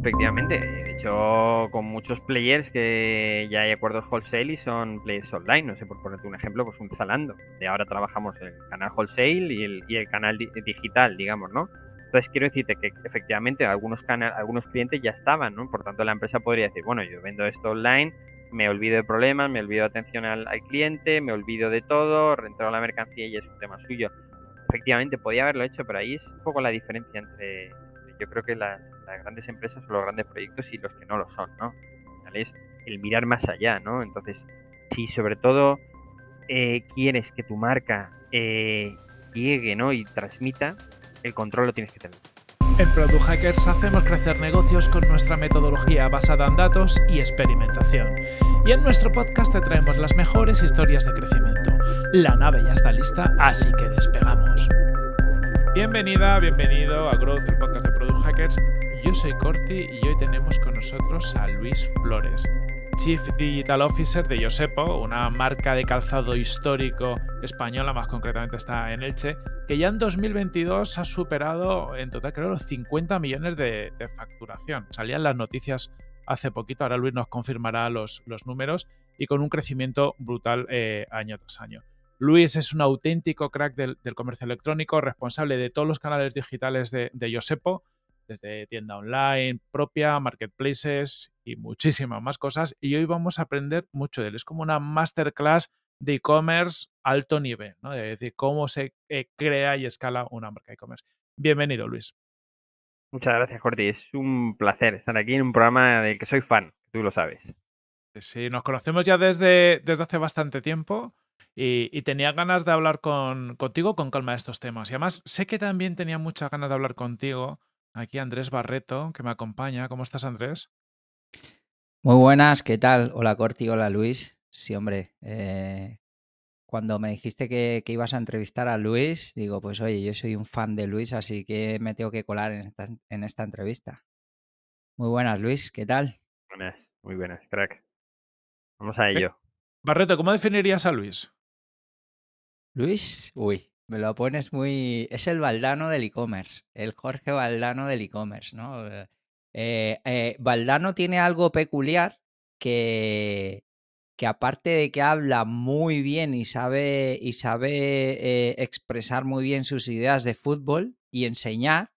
Efectivamente, he hecho, con muchos players que ya hay acuerdos wholesale y son players online. No sé, por ponerte un ejemplo, pues un Zalando. De ahora trabajamos el canal wholesale y el, y el canal digital, digamos, ¿no? Entonces, quiero decirte que efectivamente algunos, canal, algunos clientes ya estaban, ¿no? Por tanto, la empresa podría decir, bueno, yo vendo esto online, me olvido de problemas, me olvido de atención al, cliente, me olvido de todo, a la mercancía y es un tema suyo. Efectivamente, podía haberlo hecho, pero ahí es un poco la diferencia entre, yo creo que la, las grandes empresas o los grandes proyectos y los que no lo son, ¿no? es el mirar más allá, ¿no? Entonces, si sobre todo eh, quieres que tu marca eh, llegue, ¿no? Y transmita, el control lo tienes que tener. En Product Hackers hacemos crecer negocios con nuestra metodología basada en datos y experimentación. Y en nuestro podcast te traemos las mejores historias de crecimiento. La nave ya está lista, así que despegamos. Bienvenida, bienvenido a Growth, el podcast de Product Hackers. Yo soy Corti y hoy tenemos con nosotros a Luis Flores, Chief Digital Officer de Yosepo, una marca de calzado histórico española, más concretamente está en Elche, que ya en 2022 ha superado en total creo los 50 millones de, facturación. Salían las noticias hace poquito, ahora Luis nos confirmará los, números y con un crecimiento brutal eh, año tras año. Luis es un auténtico crack del, comercio electrónico, responsable de todos los canales digitales de, de Yosepo, desde tienda online propia, marketplaces y muchísimas más cosas. Y hoy vamos a aprender mucho de él. Es como una masterclass de e-commerce alto nivel, ¿no? Es decir, cómo se eh, crea y escala una marca e-commerce. Bienvenido, Luis. Muchas gracias, Jordi. Es un placer estar aquí en un programa del que soy fan, tú lo sabes. Pues sí, nos conocemos ya desde, desde hace bastante tiempo y, tenía ganas de hablar con, contigo con calma de estos temas. Y además, sé que también tenía muchas ganas de hablar contigo Aquí Andrés Barreto, que me acompaña. ¿Cómo estás, Andrés? Muy buenas, ¿qué tal? Hola Corti, hola Luis. Sí, hombre, eh, cuando me dijiste que, ibas a entrevistar a Luis, digo, pues oye, yo soy un fan de Luis, así que me tengo que colar en esta, en esta entrevista. Muy buenas, Luis, ¿qué tal? Buenas, muy buenas, crack. Vamos a eh, ello. Barreto, ¿cómo definirías a Luis? Luis, uy, me lo pones muy. Es el Valdano del e-commerce, el Jorge Valdano del e-commerce, ¿no? Eh, Valdano eh, eh, tiene algo peculiar que, que, aparte de que habla muy bien y sabe, y sabe eh, expresar muy bien sus ideas de fútbol y enseñar,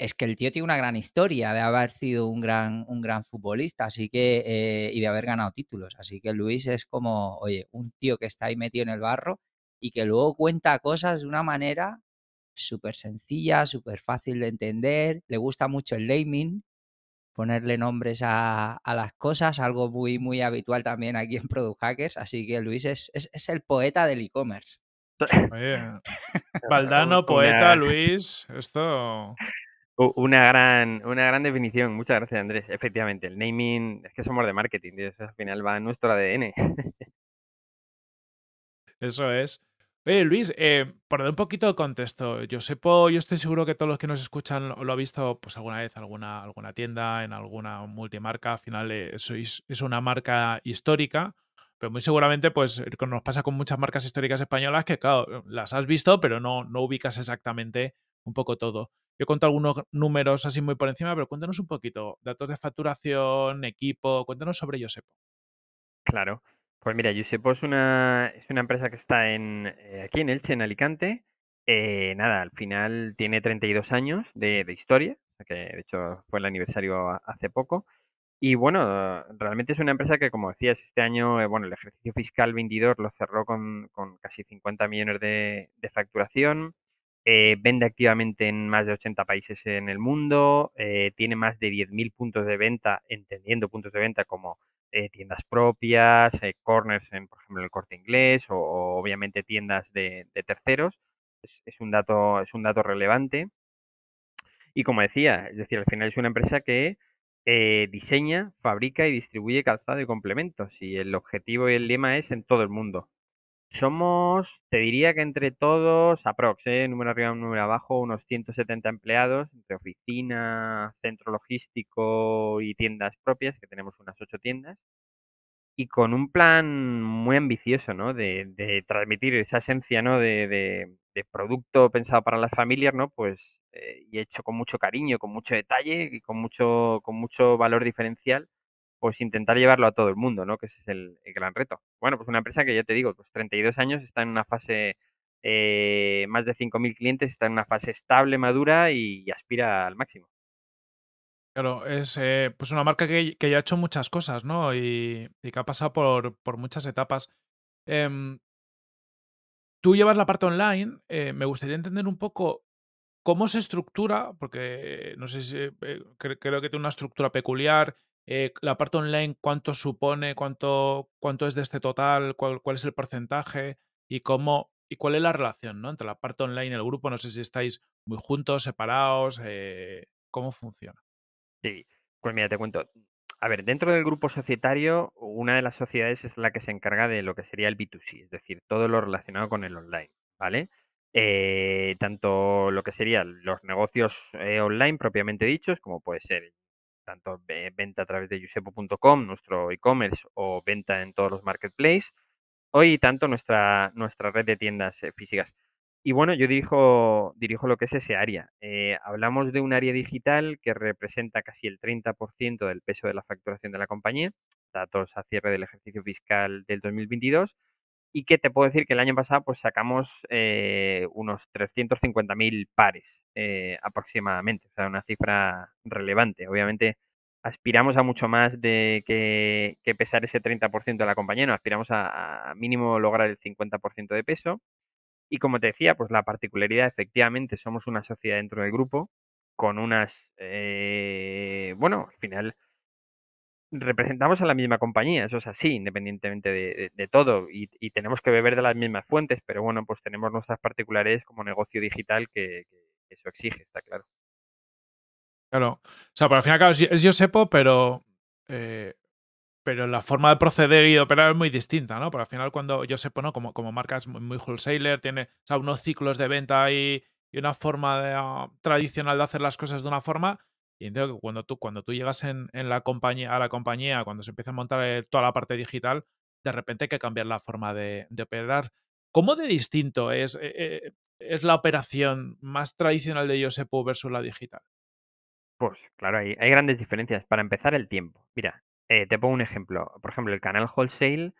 es que el tío tiene una gran historia de haber sido un gran, un gran futbolista así que, y de haber ganado títulos. Así que Luis es como, oye, un tío que está ahí metido en el barro y que luego cuenta cosas de una manera súper sencilla, súper fácil de entender. Le gusta mucho el naming, ponerle nombres a, a, las cosas, algo muy, muy habitual también aquí en Product Hackers. Así que Luis es, es, el poeta del e-commerce. Valdano, poeta, Luis, esto... Una gran, una gran definición. Muchas gracias, Andrés. Efectivamente, el naming, es que somos de marketing, eso al final va en nuestro ADN. Eso es. Luis, eh, para dar un poquito de contexto, yo sepo, yo estoy seguro que todos los que nos escuchan lo, lo han visto pues alguna vez, alguna, alguna tienda, en alguna multimarca, al final eh, es una marca histórica, pero muy seguramente pues eh, nos pasa con muchas marcas históricas españolas que, claro, las has visto, pero no, no ubicas exactamente un poco todo. Yo cuento algunos números así muy por encima, pero cuéntanos un poquito, datos de facturación, equipo, cuéntanos sobre Yosepo. Claro. Pues mira, Yusepo es una, es una empresa que está en, eh, aquí en Elche, en Alicante. Eh, nada, al final tiene 32 años de, historia, que de hecho fue el aniversario hace poco. Y bueno, realmente es una empresa que, como decías, este año, eh, bueno, el ejercicio fiscal vendidor lo cerró con, casi 50 millones de, de facturación. vende activamente en más de 80 países en el mundo. tiene más de 10.000 puntos de venta, entendiendo puntos de venta como eh, tiendas propias, eh, corners en, por ejemplo, el corte inglés o, obviamente tiendas de, terceros. Es, un dato, es un dato relevante. Y como decía, es decir, al final es una empresa que eh, diseña, fabrica y distribuye calzado y complementos. Y el objetivo y el lema es en todo el mundo. Somos, te diría que entre todos, aprox, ¿eh? número arriba, número abajo, unos 170 empleados, entre oficina, centro logístico y tiendas propias, que tenemos unas ocho tiendas, y con un plan muy ambicioso, ¿no? De, transmitir esa esencia, ¿no? De, producto pensado para las familias, ¿no? Pues, eh, y hecho con mucho cariño, con mucho detalle y con mucho, con mucho valor diferencial pues intentar llevarlo a todo el mundo, ¿no? Que ese es el, gran reto. Bueno, pues una empresa que ya te digo, pues 32 años, está en una fase, eh, más de 5.000 clientes, está en una fase estable, madura y, aspira al máximo. Claro, es eh, pues una marca que, ya ha hecho muchas cosas, ¿no? Y, que ha pasado por, muchas etapas. Em, tú llevas la parte online, eh, me gustaría entender un poco cómo se estructura, porque no sé si creo que tiene una estructura peculiar, eh, la parte online, cuánto supone, cuánto, cuánto es de este total, cuál, es el porcentaje y cómo y cuál es la relación ¿no? entre la parte online y el grupo. No sé si estáis muy juntos, separados, eh, cómo funciona. Sí, pues mira, te cuento. A ver, dentro del grupo societario, una de las sociedades es la que se encarga de lo que sería el B2C, es decir, todo lo relacionado con el online, ¿vale? Eh, tanto lo que serían los negocios online propiamente dichos, como puede ser tanto venta a través de yusepo.com, nuestro e-commerce, o venta en todos los marketplaces, hoy tanto nuestra, nuestra red de tiendas eh, físicas. Y bueno, yo dirijo, dirijo lo que es ese área. Eh, hablamos de un área digital que representa casi el 30% del peso de la facturación de la compañía, datos a cierre del ejercicio fiscal del 2022, y que te puedo decir que el año pasado pues sacamos eh, unos 350.000 pares eh, aproximadamente, o sea, una cifra relevante. Obviamente aspiramos a mucho más de que, pesar ese 30% de la compañía, no, aspiramos a, mínimo lograr el 50% de peso. Y como te decía, pues la particularidad, efectivamente, somos una sociedad dentro del grupo con unas, eh, bueno, al final representamos a la misma compañía, eso es así, independientemente de, todo, y, tenemos que beber de las mismas fuentes, pero bueno, pues tenemos nuestras particulares como negocio digital que, eso exige, está claro. Claro, o sea, por al final, claro, es Yosepo, pero, eh, pero la forma de proceder y operar es muy distinta, ¿no? Porque al final cuando sepo, ¿no? Como, como marca es muy, wholesaler, tiene o sea, unos ciclos de venta y, y una forma ah, tradicional de hacer las cosas de una forma, y cuando tú, cuando tú llegas a la compañía, cuando se empieza a montar eh, toda la parte digital, de repente hay que cambiar la forma de, operar. ¿Cómo de distinto es, eh, eh, es la operación más tradicional de Yosepu versus la digital? Pues claro, hay, grandes diferencias. Para empezar, el tiempo. Mira, te pongo un ejemplo. Por ejemplo, el canal Wholesale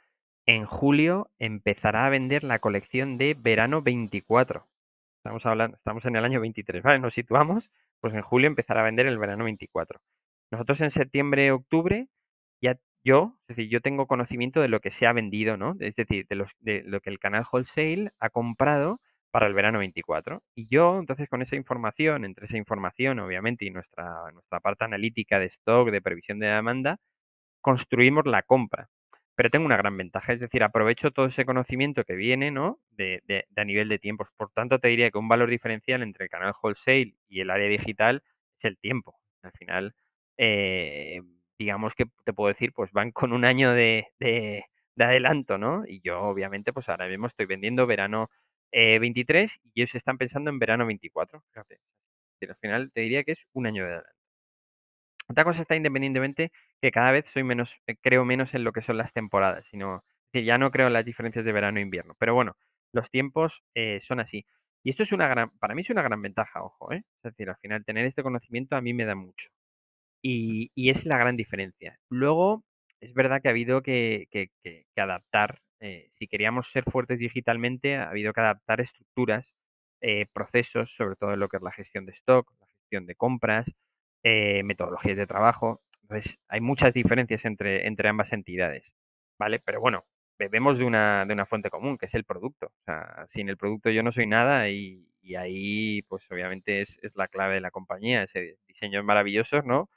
en julio empezará a vender la colección de verano 24. Estamos, hablando, estamos en el año 23, ¿vale? Nos situamos pues en julio empezar a vender el verano 24. Nosotros en septiembre, octubre, ya yo, es decir, yo tengo conocimiento de lo que se ha vendido, ¿no? Es decir, de, de lo que el canal wholesale ha comprado para el verano 24. Y yo, entonces, con esa información, entre esa información, obviamente, y nuestra, nuestra parte analítica de stock, de previsión de demanda, construimos la compra pero tengo una gran ventaja, es decir, aprovecho todo ese conocimiento que viene, ¿no? De, a nivel de tiempos. Por tanto, te diría que un valor diferencial entre el canal wholesale y el área digital es el tiempo. Al final, eh, digamos que te puedo decir, pues van con un año de, adelanto, ¿no? Y yo, obviamente, pues ahora mismo estoy vendiendo verano 23 eh, y ellos están pensando en verano 24. al final te diría que es un año de adelanto. Otra cosa está independientemente que cada vez soy menos, eh, creo menos en lo que son las temporadas, sino que ya no creo en las diferencias de verano e invierno. Pero bueno, los tiempos eh, son así. Y esto es una gran, para mí es una gran ventaja, ojo, ¿eh? Es decir, al final tener este conocimiento a mí me da mucho. Y, es la gran diferencia. Luego, es verdad que ha habido que, adaptar, eh, si queríamos ser fuertes digitalmente, ha habido que adaptar estructuras, procesos, sobre todo en lo que es la gestión de stock, la gestión de compras, metodologías de trabajo, hay muchas diferencias entre, entre ambas entidades, ¿vale? Pero bueno, bebemos de una, de una fuente común, que es el producto. O sea, sin el producto yo no soy nada y, ahí, pues obviamente es, la clave de la compañía, ese diseños maravilloso, ¿no?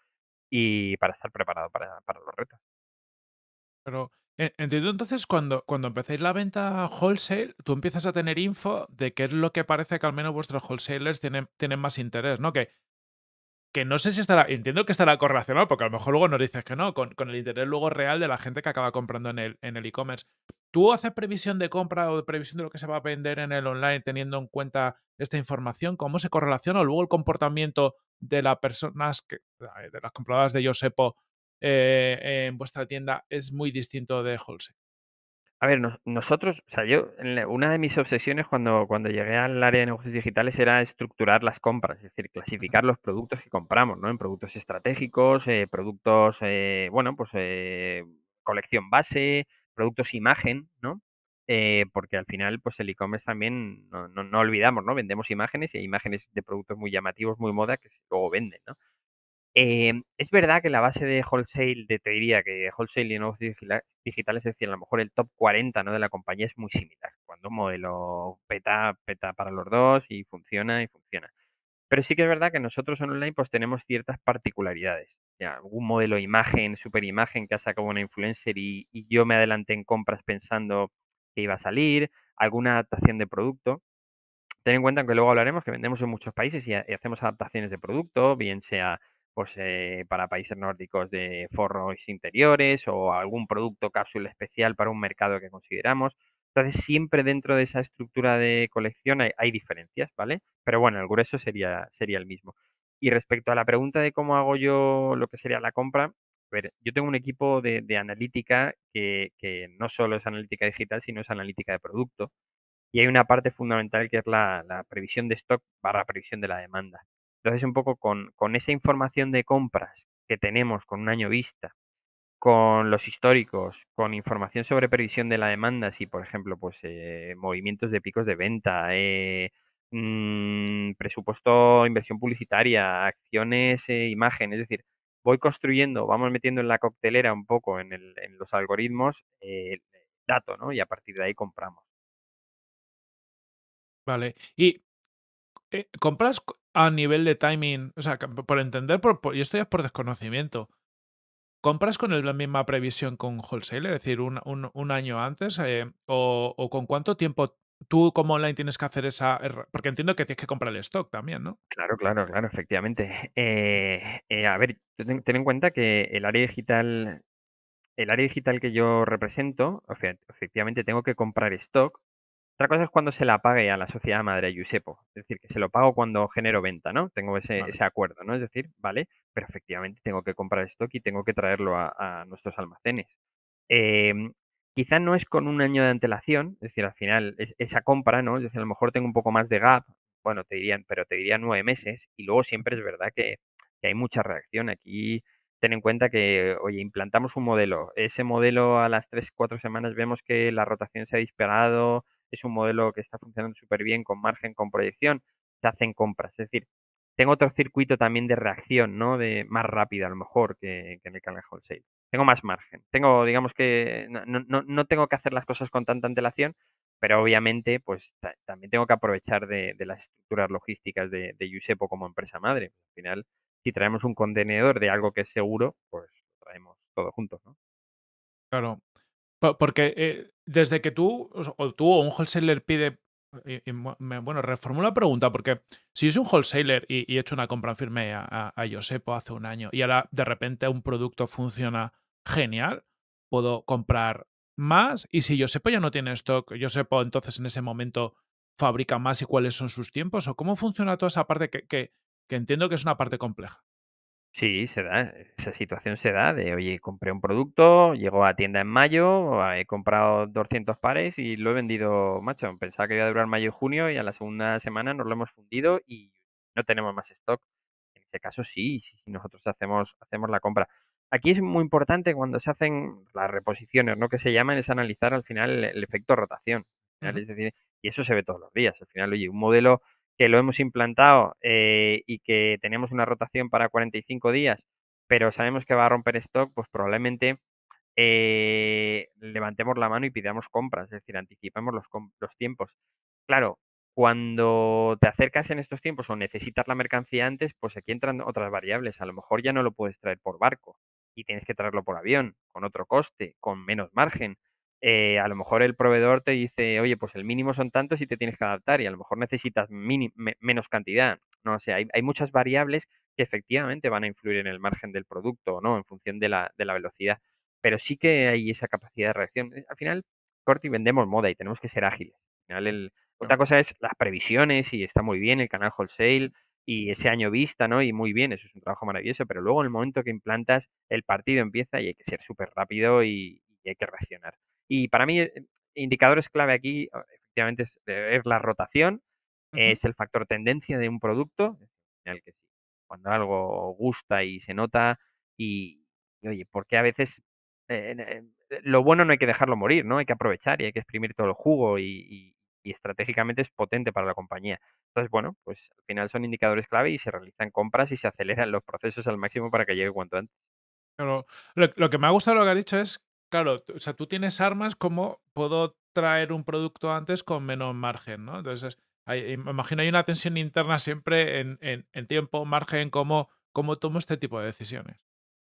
Y para estar preparado para, los retos. Pero e, entiendo entonces cuando, cuando empecéis la venta wholesale, tú empiezas a tener info de qué es lo que parece que al menos vuestros wholesalers tienen, tienen más interés, ¿no? Que que no sé si estará, entiendo que estará correlacionado, porque a lo mejor luego nos dices que no, con, el interés luego real de la gente que acaba comprando en el e-commerce. ¿Tú haces previsión de compra o previsión de lo que se va a vender en el online teniendo en cuenta esta información? ¿Cómo se correlaciona luego el comportamiento de las personas, que, de las compradoras de Yosepo eh, en vuestra tienda es muy distinto de wholesale? A ver, nosotros, o sea, yo, una de mis obsesiones cuando, cuando llegué al área de negocios digitales era estructurar las compras, es decir, clasificar los productos que compramos, ¿no? En productos estratégicos, eh, productos, eh, bueno, pues eh, colección base, productos imagen, ¿no? porque al final, pues el e-commerce también, no, no, no, olvidamos, ¿no? Vendemos imágenes y hay imágenes de productos muy llamativos, muy moda, que luego venden, ¿no? Em, es verdad que la base de wholesale, de, te diría que wholesale y nuevos digitales, es decir, a lo mejor el top 40 ¿no? de la compañía es muy similar. Cuando un modelo peta, peta para los dos y funciona y funciona. Pero sí que es verdad que nosotros online pues tenemos ciertas particularidades. Ya, algún modelo imagen, super imagen que ha sacado una influencer y, y yo me adelanté en compras pensando que iba a salir, alguna adaptación de producto, ten en cuenta que luego hablaremos que vendemos en muchos países y, hacemos adaptaciones de producto, bien sea pues eh, para países nórdicos de forros interiores o algún producto cápsula especial para un mercado que consideramos. Entonces, siempre dentro de esa estructura de colección hay, diferencias, ¿vale? Pero bueno, el grueso sería, sería el mismo. Y respecto a la pregunta de cómo hago yo lo que sería la compra, a ver, yo tengo un equipo de, analítica que, no solo es analítica digital, sino es analítica de producto. Y hay una parte fundamental que es la, la previsión de stock para la previsión de la demanda. Entonces, un poco con, con esa información de compras que tenemos con un año vista, con los históricos, con información sobre previsión de la demanda, si por ejemplo, pues eh, movimientos de picos de venta, eh, mm, presupuesto, inversión publicitaria, acciones, e imagen, es decir, voy construyendo, vamos metiendo en la coctelera un poco en, en los algoritmos el dato, ¿no? Y a partir de ahí compramos. Vale, y compras a nivel de timing, o sea, por entender, y esto ya es por desconocimiento, ¿compras con la misma previsión con wholesaler, es decir, un, año antes? Eh, o, con cuánto tiempo tú como online tienes que hacer esa...? Porque entiendo que tienes que comprar el stock también, ¿no? Claro, claro, claro, efectivamente. Eh, eh, a ver, ten, ten en cuenta que el área digital el área digital que yo represento, efectivamente tengo que comprar stock otra cosa es cuando se la pague a la sociedad madre, a Giuseppo. Es decir, que se lo pago cuando genero venta, ¿no? Tengo ese, acuerdo, ¿no? Es decir, vale, pero efectivamente tengo que comprar stock y tengo que traerlo a, nuestros almacenes. Em, quizá no es con un año de antelación, es decir, al final esa compra, ¿no? Es decir, a lo mejor tengo un poco más de gap, bueno, te dirían, pero te dirían nueve meses y luego siempre es verdad que, hay mucha reacción aquí ten en cuenta que, oye, implantamos un modelo. Ese modelo a las 3, 4 semanas vemos que la rotación se ha disparado, es un modelo que está funcionando súper bien con margen, con proyección, se hacen compras. Es decir, tengo otro circuito también de reacción, ¿no? De más rápida a lo mejor que, en el canal wholesale. Tengo más margen. Tengo, digamos que no, tengo que hacer las cosas con tanta antelación, pero obviamente, pues también tengo que aprovechar de, las estructuras logísticas de, de como empresa madre. Al final, si traemos un contenedor de algo que es seguro, pues lo traemos todo juntos, ¿no? Claro, porque eh, desde que tú o, un wholesaler pide. bueno, reformulo la pregunta porque si es un wholesaler y, he hecho una compra firme a, a, Josepo hace un año y ahora de repente un producto funciona genial, puedo comprar más y si Josepo ya no tiene stock, Josepo entonces en ese momento fabrica más y cuáles son sus tiempos o cómo funciona toda esa parte que entiendo que es una parte compleja. Sí, se da, esa situación se da de, oye, compré un producto, llegó a tienda en mayo, ah, he comprado 200 pares y lo he vendido, macho, pensaba que iba a durar mayo y junio y a la segunda semana nos lo hemos fundido y no tenemos más stock. En este caso sí, sí nosotros hacemos, hacemos la compra. Aquí es muy importante cuando se hacen las reposiciones, ¿no? Que se llaman, es analizar al final el, efecto rotación. y eso se ve todos los días. Al final, oye, un modelo que lo hemos implantado eh, y que tenemos una rotación para 45 días, pero sabemos que va a romper stock, pues probablemente eh, levantemos la mano y pidamos compras, es decir, anticipemos los, los tiempos. Claro, cuando te acercas en estos tiempos o necesitas la mercancía antes, pues aquí entran otras variables. A lo mejor ya no lo puedes traer por barco y tienes que traerlo por avión, con otro coste, con menos margen. Eh, a lo mejor el proveedor te dice, oye, pues el mínimo son tantos y te tienes que adaptar y a lo mejor necesitas menos cantidad. No o sea, hay, hay, muchas variables que efectivamente van a influir en el margen del producto, ¿no? En función de la, de la velocidad. Pero sí que hay esa capacidad de reacción. Eh, al final, Corti, y vendemos moda y tenemos que ser ágiles. otra cosa es las previsiones y está muy bien el canal wholesale y ese año vista, ¿no? Y muy bien, eso es un trabajo maravilloso, pero luego en el momento que implantas, el partido empieza y hay que ser súper rápido y hay que reaccionar. Y para mí, eh, indicadores clave aquí, ah, efectivamente, es, la rotación, es el factor tendencia de un producto, el que cuando algo gusta y se nota, y, oye, porque a veces eh, eh, lo bueno no hay que dejarlo morir, ¿no? Hay que aprovechar y hay que exprimir todo el jugo y, estratégicamente es potente para la compañía. Entonces, bueno, pues al final son indicadores clave y se realizan compras y se aceleran los procesos al máximo para que llegue cuanto antes. lo, que me ha gustado lo que ha dicho es claro, o sea, tú tienes armas ¿cómo puedo traer un producto antes con menos margen, Entonces, hay, imagino hay una tensión interna siempre en, en, en tiempo, margen, cómo, tomo este tipo de decisiones.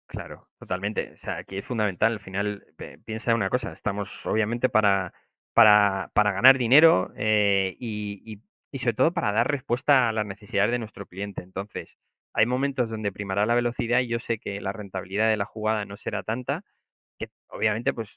Claro, totalmente. O sea, aquí es fundamental. Al final, piensa una cosa, estamos obviamente para, para, ganar dinero eh, y, y, sobre todo para dar respuesta a las necesidades de nuestro cliente. Entonces, hay momentos donde primará la velocidad y yo sé que la rentabilidad de la jugada no será tanta, que obviamente, pues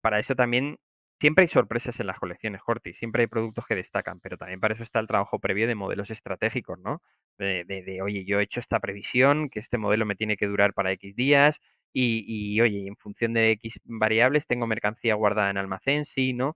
para eso también siempre hay sorpresas en las colecciones, corti siempre hay productos que destacan, pero también para eso está el trabajo previo de modelos estratégicos, ¿no? De, oye, yo he hecho esta previsión, que este modelo me tiene que durar para X días, y, oye, en función de X variables tengo mercancía guardada en almacén, sí, ¿no?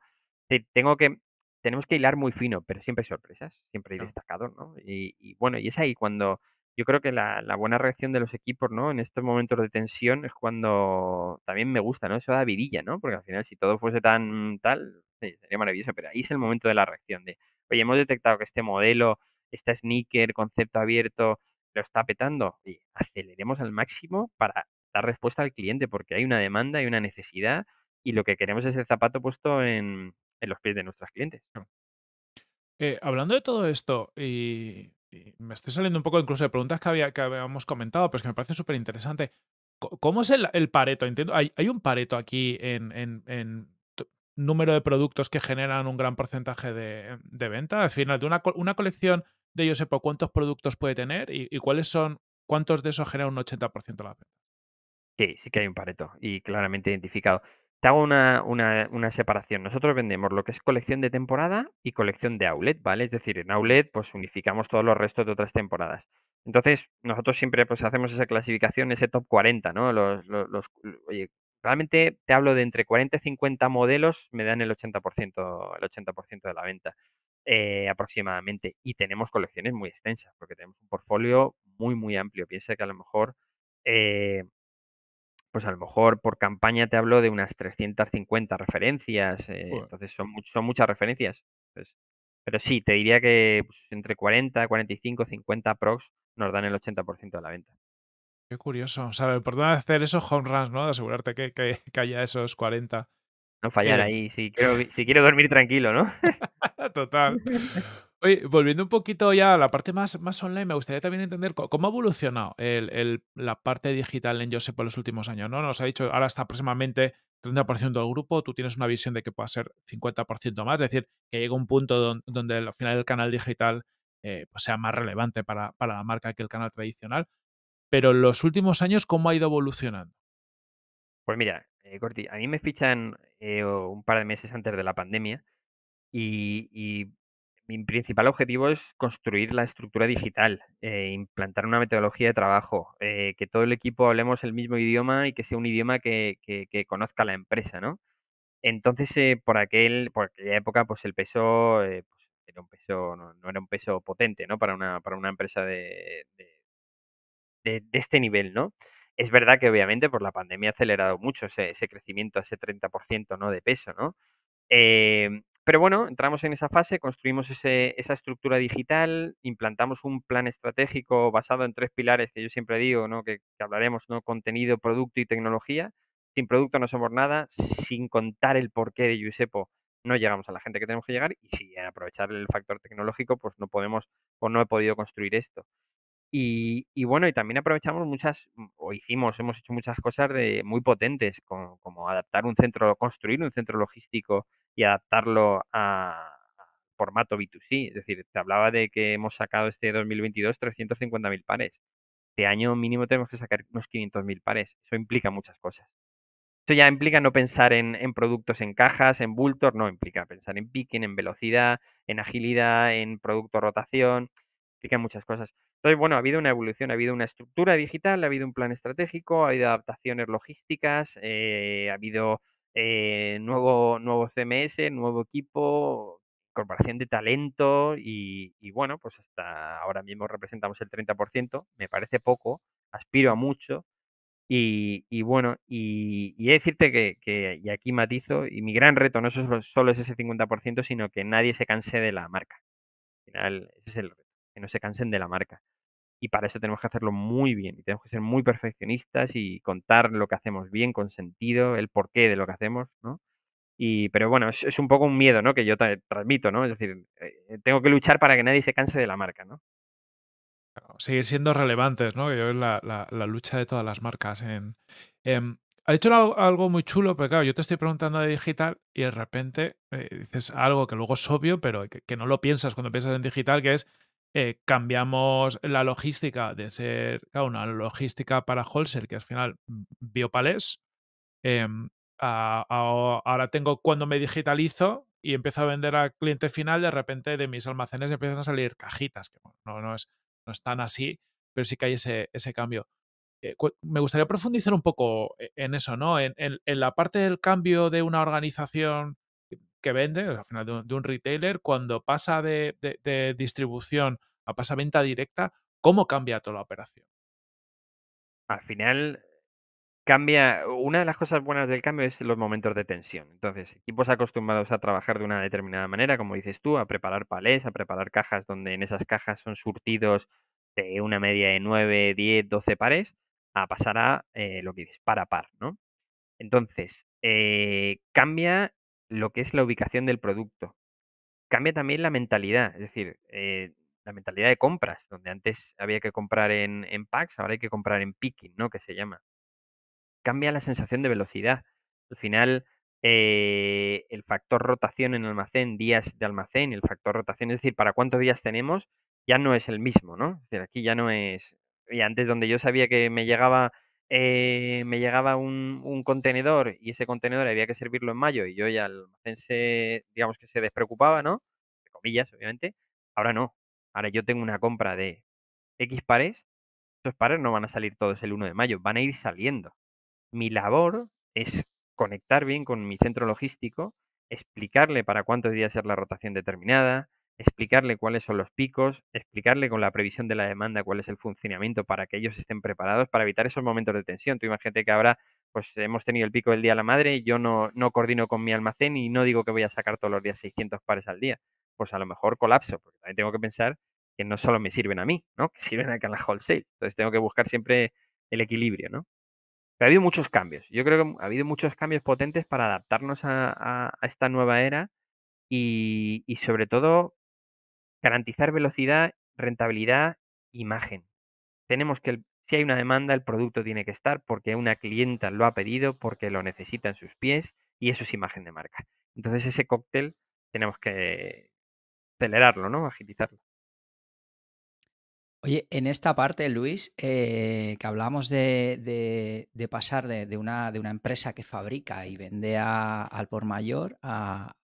tengo que, tenemos que hilar muy fino, pero siempre hay sorpresas, siempre hay destacado, ¿no? Y, y bueno, y es ahí cuando yo creo que la, buena reacción de los equipos, ¿no? En estos momentos de tensión es cuando también me gusta, ¿no? Eso da vidilla, ¿no? Porque al final si todo fuese tan tal, sería maravilloso, pero ahí es el momento de la reacción de, oye, hemos detectado que este modelo, este sneaker, concepto abierto, lo está petando. Y aceleremos al máximo para dar respuesta al cliente, porque hay una demanda, hay una necesidad, y lo que queremos es el zapato puesto en, los pies de nuestros clientes. Eh, hablando de todo esto, y me estoy saliendo un poco incluso de preguntas que, habíamos comentado, pero es que me parece súper interesante. ¿Cómo es el, pareto? Entiendo, hay, un pareto aquí en, número de productos que generan un gran porcentaje de, venta. Al final, de una, colección de yo cuántos productos puede tener y, cuáles son, cuántos de esos generan un 80% de la venta. Sí, sí que hay un pareto y claramente identificado. Te hago una, separación. Nosotros vendemos lo que es colección de temporada y colección de outlet, ¿vale? Es decir, en outlet pues unificamos todos los restos de otras temporadas. Entonces, nosotros siempre pues hacemos esa clasificación, ese top 40, ¿no? Los, los, realmente te hablo de entre 40 y 50 modelos, me dan el 80%, el 80% de la venta eh, aproximadamente. Y tenemos colecciones muy extensas, porque tenemos un portfolio muy, muy amplio. Piensa que a lo mejor... Eh, pues a lo mejor por campaña te hablo de unas 350 referencias, eh, entonces son, muchas referencias. pero sí, te diría que pues, entre 40, 45, 50 procs nos dan el 80% de la venta. Qué curioso. O sea, por hacer esos home runs, ¿no? De asegurarte que, haya esos 40. No fallar eh ahí, si quiero, si quiero dormir tranquilo, ¿no? Total. Oye, volviendo un poquito ya a la parte más, más online, me gustaría también entender cómo, ha evolucionado la parte digital en Josep en los últimos años. ¿no? Nos ha dicho, ahora está aproximadamente 30% del grupo, tú tienes una visión de que pueda ser 50% más, es decir, que llega un punto donde, al final el canal digital eh, pues sea más relevante para, la marca que el canal tradicional. Pero en los últimos años, ¿cómo ha ido evolucionando? Pues mira, eh, Corti, a mí me fichan eh, un par de meses antes de la pandemia y, y mi principal objetivo es construir la estructura digital, eh, implantar una metodología de trabajo, eh, que todo el equipo hablemos el mismo idioma y que sea un idioma que, conozca la empresa, ¿no? Entonces, eh, por, aquel, por aquella época, pues el peso, pues, era un no, era un peso potente, ¿no? Para una, para una empresa de, este nivel, ¿no? Es verdad que obviamente por pues, la pandemia ha acelerado mucho ese, ese crecimiento, ese 30% ¿no? de peso, ¿no? Pero bueno, entramos en esa fase, construimos esa estructura digital, implantamos un plan estratégico basado en tres pilares que yo siempre digo, ¿no? que, hablaremos, ¿no? contenido, producto y tecnología. Sin producto no somos nada, sin contar el porqué de USEPO no llegamos a la gente que tenemos que llegar y si aprovechar el factor tecnológico, pues no podemos o no he podido construir esto. Y, bueno, y también aprovechamos muchas, mm, o hicimos, hemos hecho muchas cosas de, muy potentes, como adaptar un centro, construir un centro logístico y adaptarlo a formato B2C. Es decir, te hablaba de que hemos sacado este 2022 350.000 pares. Este año mínimo tenemos que sacar unos 500.000 pares. Eso implica muchas cosas. Eso ya implica no pensar en, productos en cajas, en bultos, no implica pensar en picking, en velocidad, en agilidad, en producto rotación, implica muchas cosas. Entonces, bueno, ha habido una evolución, ha habido una estructura digital, ha habido un plan estratégico, ha habido adaptaciones logísticas, eh, ha habido eh, nuevo, nuevo CMS, nuevo equipo, corporación de talento y, bueno, pues hasta ahora mismo representamos el 30%, me parece poco, aspiro a mucho y, bueno, y, y, decirte que, y aquí matizo, y mi gran reto no solo, es ese 50%, sino que nadie se canse de la marca. Al final, ese es el reto, que no se cansen de la marca y para eso tenemos que hacerlo muy bien y tenemos que ser muy perfeccionistas y contar lo que hacemos bien con sentido, el porqué de lo que hacemos, ¿no? Y, pero bueno, es, un poco un miedo, ¿no? Que yo transmito, ¿no? Es decir, eh, tengo que luchar para que nadie se canse de la marca, ¿no? Seguir siendo relevantes, ¿no? yo es la, la, lucha de todas las marcas. En, em, ha hecho algo, muy chulo, pero claro, yo te estoy preguntando de digital y de repente eh, dices algo que luego es obvio, pero que, no lo piensas cuando piensas en digital, que es eh, cambiamos la logística de ser una logística para Holster que al final mm, biopalés em, ahora tengo cuando me digitalizo y empiezo a vender al cliente final, de repente de mis almacenes empiezan a salir cajitas, que no, no, es, no están tan así, pero sí que hay ese, cambio. Eh, me gustaría profundizar un poco eh, en eso, ¿no? en la parte del cambio de una organización que vende, al final de un, retailer, cuando pasa de, distribución a pasa venta directa, ¿cómo cambia toda la operación? Al final cambia, una de las cosas buenas del cambio es los momentos de tensión. Entonces, equipos acostumbrados a trabajar de una determinada manera, como dices tú, a preparar palés, a preparar cajas donde en esas cajas son surtidos de una media de 9, 10, 12 pares, a pasar a eh, lo que dices, par a par, ¿no? Entonces, eh, cambia lo que es la ubicación del producto. Cambia también la mentalidad, es decir, eh, la mentalidad de compras, donde antes había que comprar en, packs, ahora hay que comprar en picking, ¿no? Que se llama. Cambia la sensación de velocidad. Al final, eh, el factor rotación en almacén, días de almacén, el factor rotación, es decir, para cuántos días tenemos, ya no es el mismo, ¿no? Es decir, aquí ya no es... Y antes donde yo sabía que me llegaba eh, me llegaba un, contenedor y ese contenedor había que servirlo en mayo y yo ya el almacén se, digamos que se despreocupaba, ¿no? De comillas, obviamente. Ahora no. Ahora yo tengo una compra de X pares. Esos pares no van a salir todos el 1 de mayo, van a ir saliendo. Mi labor es conectar bien con mi centro logístico, explicarle para cuántos días es la rotación determinada, explicarle cuáles son los picos, explicarle con la previsión de la demanda cuál es el funcionamiento para que ellos estén preparados para evitar esos momentos de tensión. Tú imagínate que ahora pues hemos tenido el pico del día a la madre, y yo no, no coordino con mi almacén y no digo que voy a sacar todos los días 600 pares al día. Pues a lo mejor colapso, porque también tengo que pensar que no solo me sirven a mí, ¿no? Que sirven a la wholesale. Entonces tengo que buscar siempre el equilibrio, ¿no? Pero ha habido muchos cambios. Yo creo que ha habido muchos cambios potentes para adaptarnos a, esta nueva era y sobre todo Garantizar velocidad, rentabilidad, imagen. Tenemos que, si hay una demanda, el producto tiene que estar porque una clienta lo ha pedido, porque lo necesita en sus pies y eso es imagen de marca. Entonces ese cóctel tenemos que acelerarlo, ¿no? Agilizarlo. Oye, en esta parte, Luis, eh, que hablamos de, pasar de, una, de una empresa que fabrica y vende al por mayor a,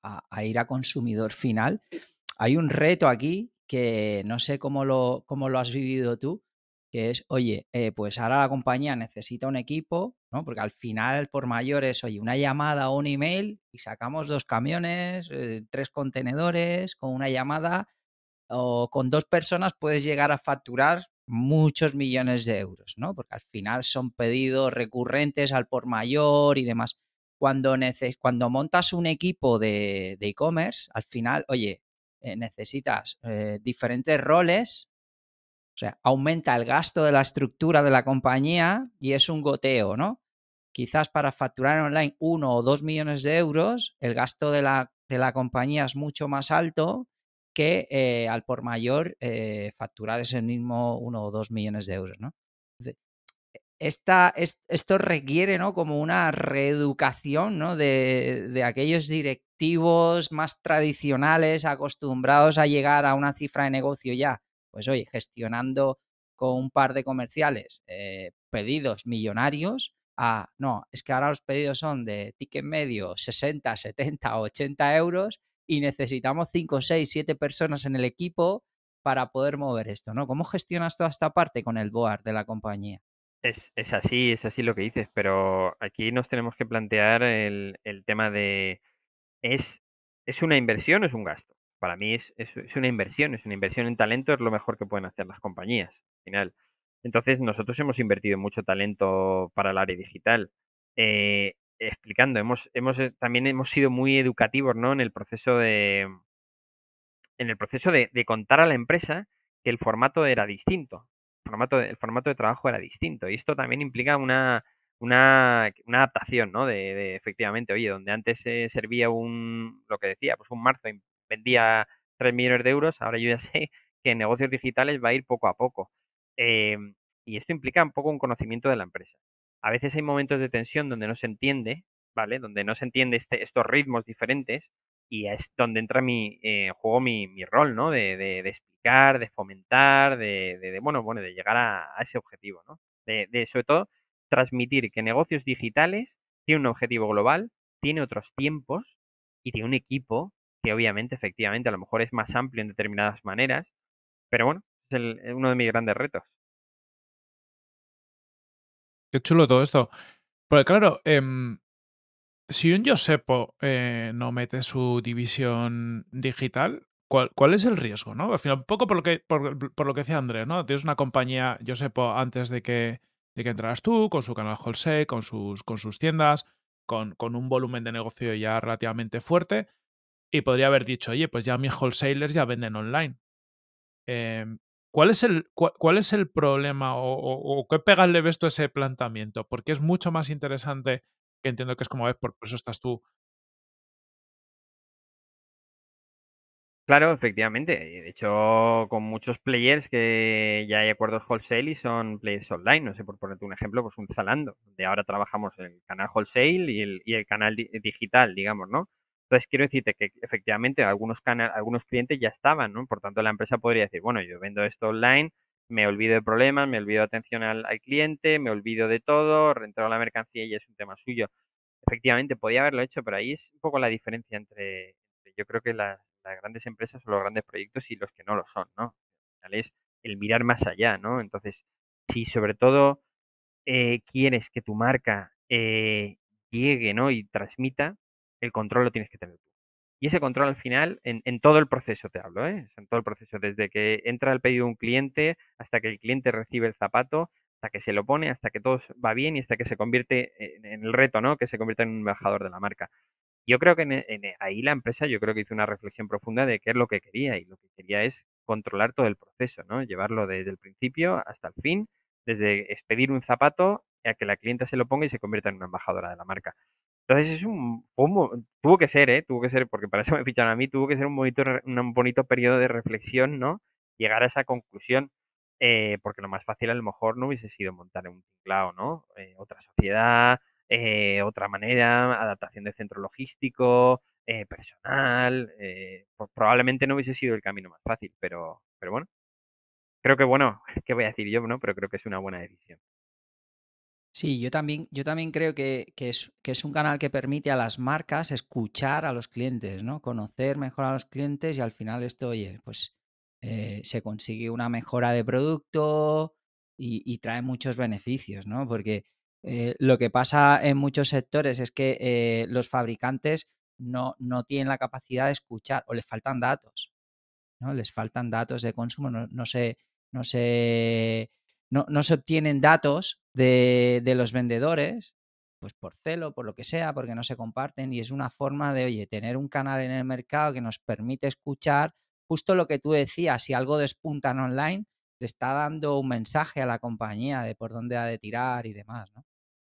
ir a consumidor final, hay un reto aquí que no sé cómo lo, lo has vivido tú, que es, oye, eh, pues ahora la compañía necesita un equipo, ¿no? Porque al final, por mayor es, oye, una llamada o un email y sacamos dos camiones, eh, tres contenedores, con una llamada o con dos personas puedes llegar a facturar muchos millones de euros, ¿no? Porque al final son pedidos recurrentes al por mayor y demás. Cuando, neces cuando montas un equipo de e-commerce, al final, oye, eh, necesitas eh, diferentes roles, o sea, aumenta el gasto de la estructura de la compañía y es un goteo, ¿no? Quizás para facturar online uno o dos millones de euros, el gasto de la, de la compañía es mucho más alto que eh, al por mayor facturar ese mismo uno o dos millones de euros, ¿no? esto requiere ¿no? como una reeducación de, aquellos directivos más tradicionales acostumbrados a llegar a una cifra de negocio ya. Pues oye, gestionando con un par de comerciales eh, pedidos millonarios a, no, es que ahora los pedidos son de ticket medio 60, 70, 80 euros y necesitamos 5, 6, 7 personas en el equipo para poder mover esto, ¿no? ¿Cómo gestionas toda esta parte con el board de la compañía? Es, así, es así lo que dices, pero aquí nos tenemos que plantear el, tema de, ¿es, una inversión o es un gasto? Para mí es, es, una inversión, es una inversión en talento, es lo mejor que pueden hacer las compañías, al final. Entonces, nosotros hemos invertido mucho talento para el área digital. Eh, explicando, hemos, hemos, eh, también hemos sido muy educativos ¿no? en el proceso de en el proceso de contar a la empresa que el formato era distinto formato, el formato de trabajo era distinto. Y esto también implica una, una, adaptación, ¿no? De, efectivamente, oye, donde antes servía un, lo que decía, pues un marzo vendía 3 millones de euros, ahora yo ya sé que en negocios digitales va a ir poco a poco. Em, y esto implica un poco un conocimiento de la empresa. A veces hay momentos de tensión donde no se entiende, ¿vale? Donde no se entiende este, estos ritmos diferentes y es donde entra mi eh, juego mi, rol, ¿no? De, de, explicar, de fomentar, de, bueno, bueno, de llegar a, ese objetivo, ¿no? De, sobre todo transmitir que negocios digitales tiene un objetivo global, tiene otros tiempos y tiene un equipo que obviamente, efectivamente, a lo mejor es más amplio en determinadas maneras, pero bueno, es eh, uno de mis grandes retos. Qué chulo todo esto. Porque claro, em, si un Josepo eh, no mete su división digital, ¿cuál, es el riesgo? ¿no? Al final, un poco por lo que, por, lo que decía Andrés, ¿no? Tienes una compañía, Josepo, antes de que, de que entraras tú, con su canal wholesale, con sus, con sus tiendas, con, con un volumen de negocio ya relativamente fuerte, y podría haber dicho, oye, pues ya mis wholesalers ya venden online. Em, ¿Cuál es, el, ¿Cuál es el problema o, qué pegas le ves tú a ese planteamiento? Porque es mucho más interesante que entiendo que es como ves, por, eso estás tú. Claro, efectivamente. De hecho, con muchos players que ya hay acuerdos wholesale y son players online. No sé, por ponerte un ejemplo, pues un Zalando, de ahora trabajamos el canal wholesale y el, canal digital, digamos, ¿no? Entonces, quiero decirte que efectivamente algunos, algunos clientes ya estaban, ¿no? Por tanto, la empresa podría decir, bueno, yo vendo esto online, me olvido de problemas, me olvido de atención al, cliente, me olvido de todo, a la mercancía y es un tema suyo. Efectivamente, podía haberlo hecho, pero ahí es un poco la diferencia entre, yo creo que las grandes empresas o los grandes proyectos y los que no lo son, ¿no? es el mirar más allá, ¿no? Entonces, si sobre todo eh, quieres que tu marca eh, llegue, ¿no? Y transmita, el control lo tienes que tener y ese control al final, en, todo el proceso te hablo, ¿eh? en todo el proceso, desde que entra el pedido de un cliente hasta que el cliente recibe el zapato, hasta que se lo pone, hasta que todo va bien y hasta que se convierte en, el reto, ¿no? que se convierta en un embajador de la marca. Yo creo que eh, ahí la empresa, yo creo que hizo una reflexión profunda de qué es lo que quería y lo que quería es controlar todo el proceso, ¿no? llevarlo desde el principio hasta el fin, desde expedir un zapato a que la clienta se lo ponga y se convierta en una embajadora de la marca. Entonces es un, tuvo que ser, ¿eh? Tuvo que ser, porque para eso me ficharon a mí, tuvo que ser un bonito, un bonito periodo de reflexión, ¿no? Llegar a esa conclusión, eh, porque lo más fácil a lo mejor no hubiese sido montar un tinglao, ¿no? Eh, otra sociedad, eh, otra manera, adaptación de centro logístico, personal, pues probablemente no hubiese sido el camino más fácil, pero, pero bueno, creo que bueno, ¿qué voy a decir yo, no? Pero creo que es una buena decisión. Sí, yo también, yo también creo que, es, un canal que permite a las marcas escuchar a los clientes, ¿no? Conocer mejor a los clientes y al final esto, oye, pues eh, se consigue una mejora de producto y, trae muchos beneficios, ¿no? Porque eh, lo que pasa en muchos sectores es que eh, los fabricantes no, no, tienen la capacidad de escuchar o les faltan datos, ¿no? Les faltan datos de consumo, no, no sé, no sé no, se obtienen datos de, los vendedores, pues por celo, por lo que sea, porque no se comparten y es una forma de, oye, tener un canal en el mercado que nos permite escuchar justo lo que tú decías, si algo despuntan online, le está dando un mensaje a la compañía de por dónde ha de tirar y demás, ¿no?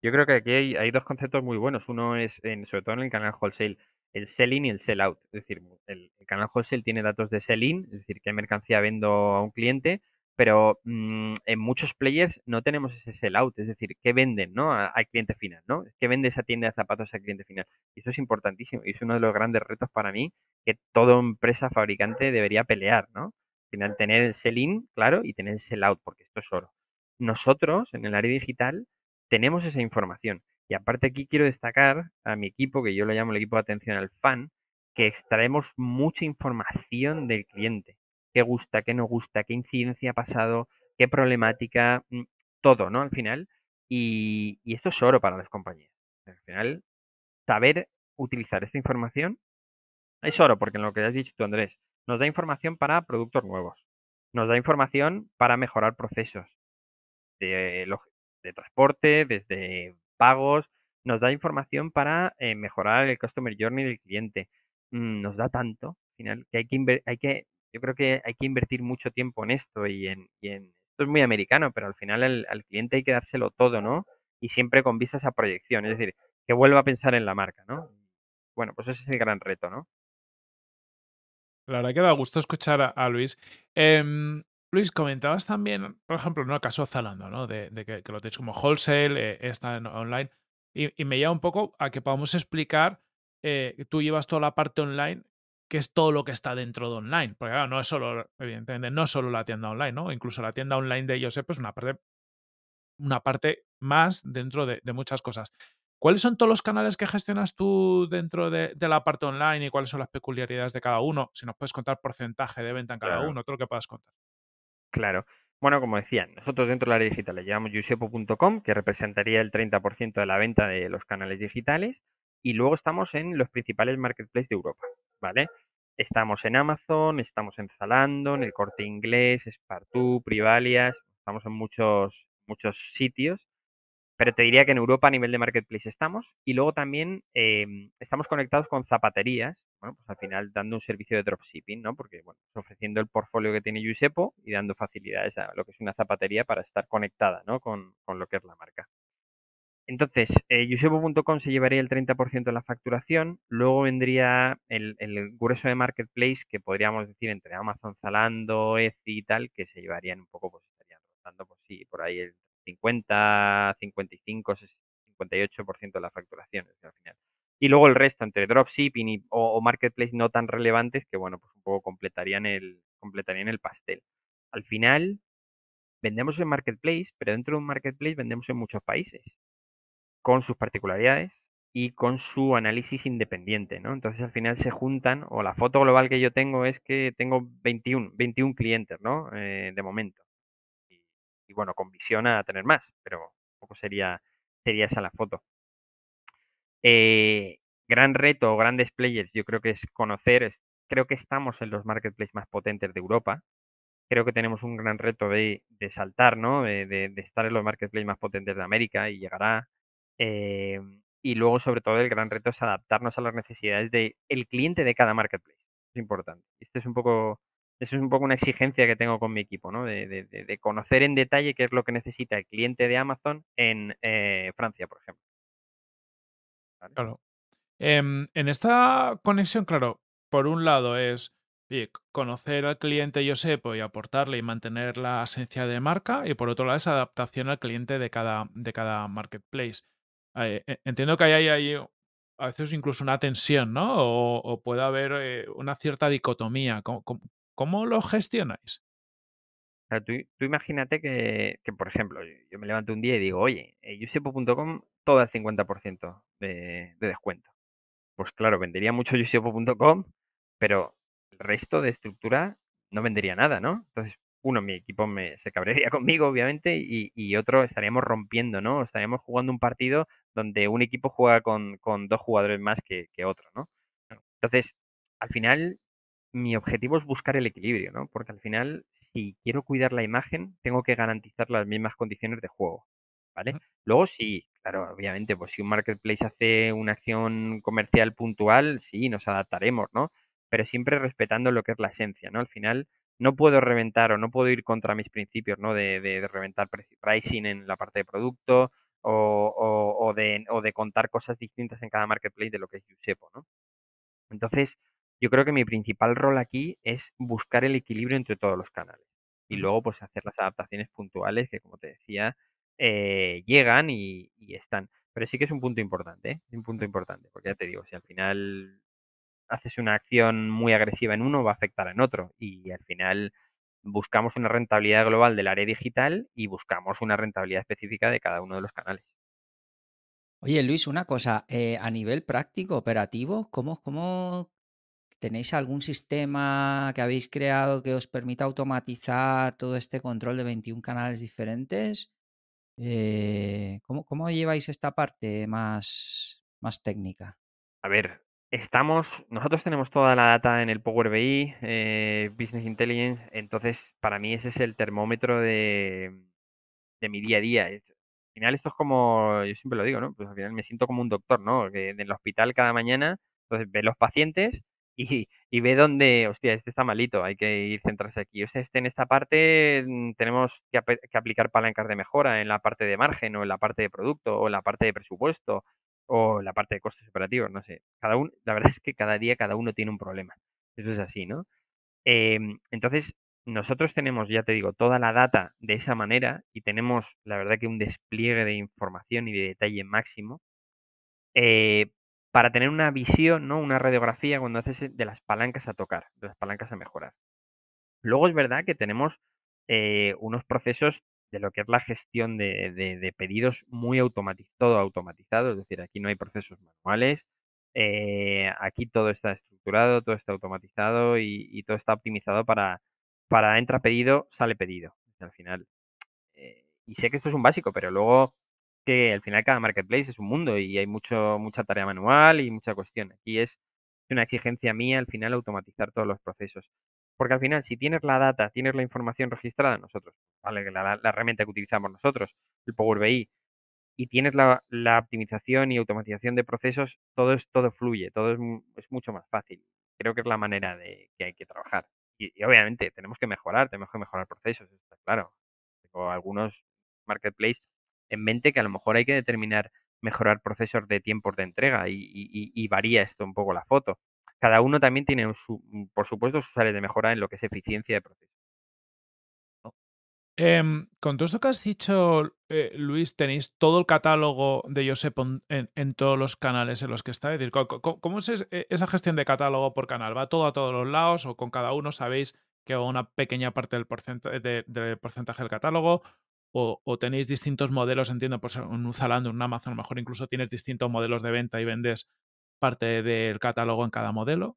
Yo creo que aquí hay, dos conceptos muy buenos. Uno es, en, sobre todo en el canal wholesale, el selling y el sell out. Es decir, el, el canal wholesale tiene datos de selling, es decir, qué mercancía vendo a un cliente, pero mm, en muchos players no tenemos ese sellout out es decir, ¿qué venden ¿no? al cliente final? ¿no? ¿Qué vende esa tienda de zapatos al cliente final? Y eso es importantísimo y es uno de los grandes retos para mí que toda empresa fabricante debería pelear, ¿no? final, tener el sell-in, claro, y tener el sell-out, porque esto es oro. Nosotros, en el área digital, tenemos esa información. Y aparte aquí quiero destacar a mi equipo, que yo lo llamo el equipo de atención al fan, que extraemos mucha información del cliente qué gusta, qué no gusta, qué incidencia ha pasado, qué problemática, mm, todo, ¿no? Al final. Y, esto es oro para las compañías. Al final, saber utilizar esta información es oro, porque en lo que has dicho tú, Andrés, nos da información para productos nuevos, nos da información para mejorar procesos de, transporte, desde pagos, nos da información para eh, mejorar el customer journey del cliente. Mm, nos da tanto, al final, que hay que, hay que yo creo que hay que invertir mucho tiempo en esto y en... esto es muy americano, pero al final al cliente hay que dárselo todo, ¿no? Y siempre con vistas a proyección, es decir, que vuelva a pensar en la marca, ¿no? Bueno, pues ese es el gran reto, ¿no? La verdad que da gusto escuchar a, Luis. Em, Luis, comentabas también, por ejemplo, ¿no? acaso caso Zalando, ¿no? De, que, lo tenéis como wholesale, eh, está online. Y, me lleva un poco a que podamos explicar, eh, tú llevas toda la parte online, que es todo lo que está dentro de online. Porque no es solo, evidentemente, no solo la tienda online, ¿no? Incluso la tienda online de Josep es una parte, una parte más dentro de, muchas cosas. ¿Cuáles son todos los canales que gestionas tú dentro de, la parte online y cuáles son las peculiaridades de cada uno? Si nos puedes contar porcentaje de venta en cada uno, todo lo que puedas contar. Claro. Bueno, como decía, nosotros dentro del área digital le llamamos yusepo.com, que representaría el 30% de la venta de los canales digitales, y luego estamos en los principales marketplaces de Europa. ¿vale? Estamos en Amazon, estamos en Zalando, en el Corte Inglés, spartu Privalias, estamos en muchos, muchos sitios, pero te diría que en Europa a nivel de marketplace estamos y luego también em, estamos conectados con zapaterías, bueno, pues al final dando un servicio de dropshipping, ¿no? Porque, bueno, pues ofreciendo el portfolio que tiene Yusepo y dando facilidades a lo que es una zapatería para estar conectada, ¿no? con lo que es la marca. Entonces, eh, se llevaría el 30% de la facturación, luego vendría el, grueso de marketplace, que podríamos decir entre Amazon, Zalando, Etsy y tal, que se llevarían un poco, pues estarían rotando, pues, por ahí el 50, 55, 58% de la facturación final. Y luego el resto entre dropshipping y, o, o, marketplace no tan relevantes, que bueno, pues un poco completarían el, completarían el pastel. Al final, vendemos en marketplace, pero dentro de un marketplace vendemos en muchos países con sus particularidades y con su análisis independiente, ¿no? Entonces al final se juntan, o la foto global que yo tengo es que tengo 21, 21 clientes, ¿no? Eh, de momento. Y, bueno, con visión a tener más, pero poco sería, sería esa la foto. Eh, gran reto, grandes players, yo creo que es conocer, creo que estamos en los marketplaces más potentes de Europa. Creo que tenemos un gran reto de, de saltar, ¿no? De, de, de estar en los marketplaces más potentes de América y llegará eh, y luego, sobre todo, el gran reto es adaptarnos a las necesidades del cliente de cada marketplace. Es importante. Este es un poco, es un poco una exigencia que tengo con mi equipo, ¿no? De, de, conocer en detalle qué es lo que necesita el cliente de Amazon en eh, Francia, por ejemplo. Claro. Em, en esta conexión, claro, por un lado es conocer al cliente yo sé y aportarle y mantener la esencia de marca, y por otro lado es adaptación al cliente de cada marketplace. E, entiendo que hay, ahí a veces incluso una tensión, ¿no? O, puede haber eh, una cierta dicotomía. ¿Cómo, lo gestionáis? tú, imagínate que, por ejemplo, yo me levanto un día y digo, oye, eh, yusepo.com todo al 50% de, descuento. Pues claro, vendería mucho yusepo.com, pero el resto de estructura no vendería nada, ¿no? Entonces, uno, mi equipo se cabrearía conmigo, obviamente, y, y, otro, estaríamos rompiendo, ¿no? Estaríamos jugando un partido donde un equipo juega con, dos jugadores más que, otro, ¿no? Entonces, al final, mi objetivo es buscar el equilibrio, ¿no? Porque al final, si quiero cuidar la imagen, tengo que garantizar las mismas condiciones de juego, ¿vale? Luego, sí, claro, obviamente, pues si un marketplace hace una acción comercial puntual, sí, nos adaptaremos, ¿no? Pero siempre respetando lo que es la esencia, ¿no? Al final, no puedo reventar o no puedo ir contra mis principios, ¿no? De, de reventar pricing en la parte de producto, o, o, o, de, o de contar cosas distintas en cada marketplace de lo que es Yusepo, ¿no? Entonces, yo creo que mi principal rol aquí es buscar el equilibrio entre todos los canales y luego pues hacer las adaptaciones puntuales que, como te decía, eh, llegan y, y, están. Pero sí que es un punto importante, ¿eh? es un punto importante, porque ya te digo, si al final haces una acción muy agresiva en uno, va a afectar en otro y al final buscamos una rentabilidad global del área digital y buscamos una rentabilidad específica de cada uno de los canales. Oye, Luis, una cosa, eh, a nivel práctico, operativo, ¿cómo, tenéis algún sistema que habéis creado que os permita automatizar todo este control de 21 canales diferentes? Eh, ¿cómo, lleváis esta parte más técnica? A ver, estamos, nosotros tenemos toda la data en el Power BI, eh, Business Intelligence, entonces para mí ese es el termómetro de, mi día a día. Al final esto es como, yo siempre lo digo, ¿no? Pues al final me siento como un doctor, ¿no? en el hospital cada mañana, entonces ve los pacientes y, y ve dónde, hostia, este está malito, hay que ir centrarse aquí. O sea, este en esta parte mm, tenemos que, que aplicar palancas de mejora en la parte de margen o en la parte de producto o en la parte de presupuesto o la parte de costes operativos, no sé. Cada uno, la verdad es que cada día cada uno tiene un problema. Eso es así, ¿no? Em, entonces, nosotros tenemos, ya te digo, toda la data de esa manera y tenemos, la verdad, que un despliegue de información y de detalle máximo eh, para tener una visión, ¿no? Una radiografía cuando haces e, de las palancas a tocar, de las palancas a mejorar. Luego es verdad que tenemos eh, unos procesos de lo que es la gestión de, de, pedidos muy automatizado, todo automatizado, es decir, aquí no hay procesos manuales, eh, aquí todo está estructurado, todo está automatizado y, todo está optimizado para, para entra pedido, sale pedido, al final. Eh, y sé que esto es un básico, pero luego que al final cada marketplace es un mundo y hay mucho, mucha tarea manual y mucha cuestión. Aquí es una exigencia mía al final automatizar todos los procesos. Porque al final, si tienes la data, tienes la información registrada, nosotros, ¿vale? La, herramienta que utilizamos nosotros, el Power BI, y tienes la, optimización y automatización de procesos, todo, es, todo fluye, todo es, mucho más fácil. Creo que es la manera de que hay que trabajar. Y, obviamente tenemos que mejorar, tenemos que mejorar procesos, está claro. Tengo algunos marketplace en mente que a lo mejor hay que determinar mejorar procesos de tiempos de entrega y varía esto un poco la foto cada uno también tiene, mm, por supuesto, sus áreas de mejora en lo que es eficiencia de proceso. Oh. Em, con todo esto que has dicho, eh, Luis, tenéis todo el catálogo de Josep en, todos los canales en los que está. Es decir, ¿cómo, es eh, esa gestión de catálogo por canal? ¿Va todo a todos los lados o con cada uno sabéis que va una pequeña parte del, del porcentaje del catálogo? O, tenéis distintos modelos? Entiendo, por ser un Zalando, un Amazon, a lo mejor incluso tienes distintos modelos de venta y vendes parte del catálogo en cada modelo?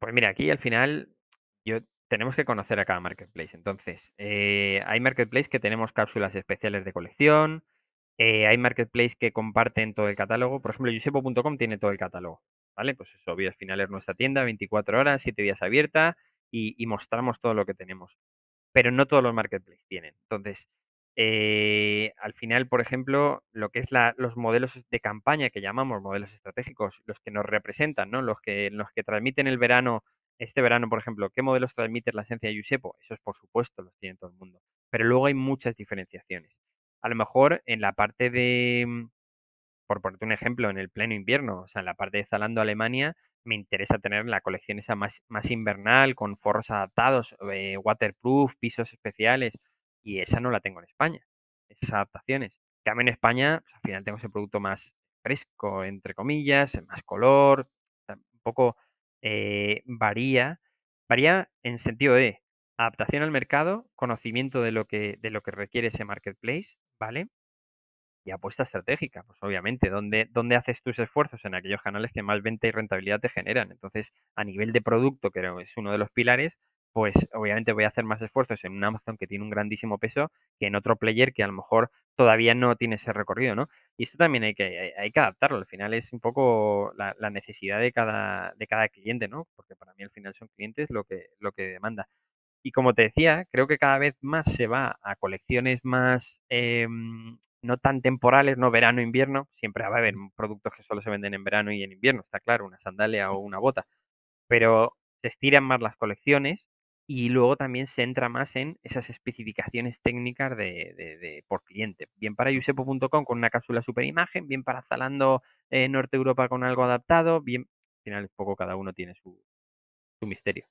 Pues mira, aquí al final yo tenemos que conocer a cada marketplace. Entonces, eh, hay marketplace que tenemos cápsulas especiales de colección, eh, hay marketplace que comparten todo el catálogo. Por ejemplo, yusepo.com tiene todo el catálogo. ¿Vale? Pues eso, obvio, al final es nuestra tienda, 24 horas, 7 días abierta y, mostramos todo lo que tenemos. Pero no todos los marketplace tienen. Entonces, eh, al final, por ejemplo, lo que es los modelos de campaña que llamamos modelos estratégicos, los que nos representan, ¿no? los, que, los que transmiten el verano, este verano, por ejemplo, ¿qué modelos transmite la esencia de Eso es por supuesto, los tiene todo el mundo. Pero luego hay muchas diferenciaciones. A lo mejor en la parte de, mm, por ponerte un ejemplo, en el pleno invierno, o sea, en la parte de Zalando Alemania, me interesa tener la colección esa más, invernal, con forros adaptados, eh, waterproof, pisos especiales. Y esa no la tengo en España, esas adaptaciones. También en España, pues, al final tengo el producto más fresco, entre comillas, más color, un poco eh, varía. Varía en sentido de adaptación al mercado, conocimiento de lo que, de lo que requiere ese marketplace, ¿vale? Y apuesta estratégica, pues obviamente, ¿dónde, dónde haces tus esfuerzos en aquellos canales que más venta y rentabilidad te generan? Entonces, a nivel de producto, que es uno de los pilares, pues obviamente voy a hacer más esfuerzos en un Amazon que tiene un grandísimo peso que en otro player que a lo mejor todavía no tiene ese recorrido, ¿no? Y esto también hay que, hay, que adaptarlo, al final es un poco la, necesidad de cada, de cada cliente, ¿no? Porque para mí al final son clientes lo que, lo que demanda. Y como te decía, creo que cada vez más se va a colecciones más em, no tan temporales, no verano, invierno, siempre va a haber productos que solo se venden en verano y en invierno, está claro, una sandalia o una bota, pero se estiran más las colecciones y luego también se entra más en esas especificaciones técnicas de, por cliente. Bien para yusepo.com con una cápsula superimagen, bien para Zalando eh, Norte Europa con algo adaptado, bien, al final poco, cada uno tiene su misterio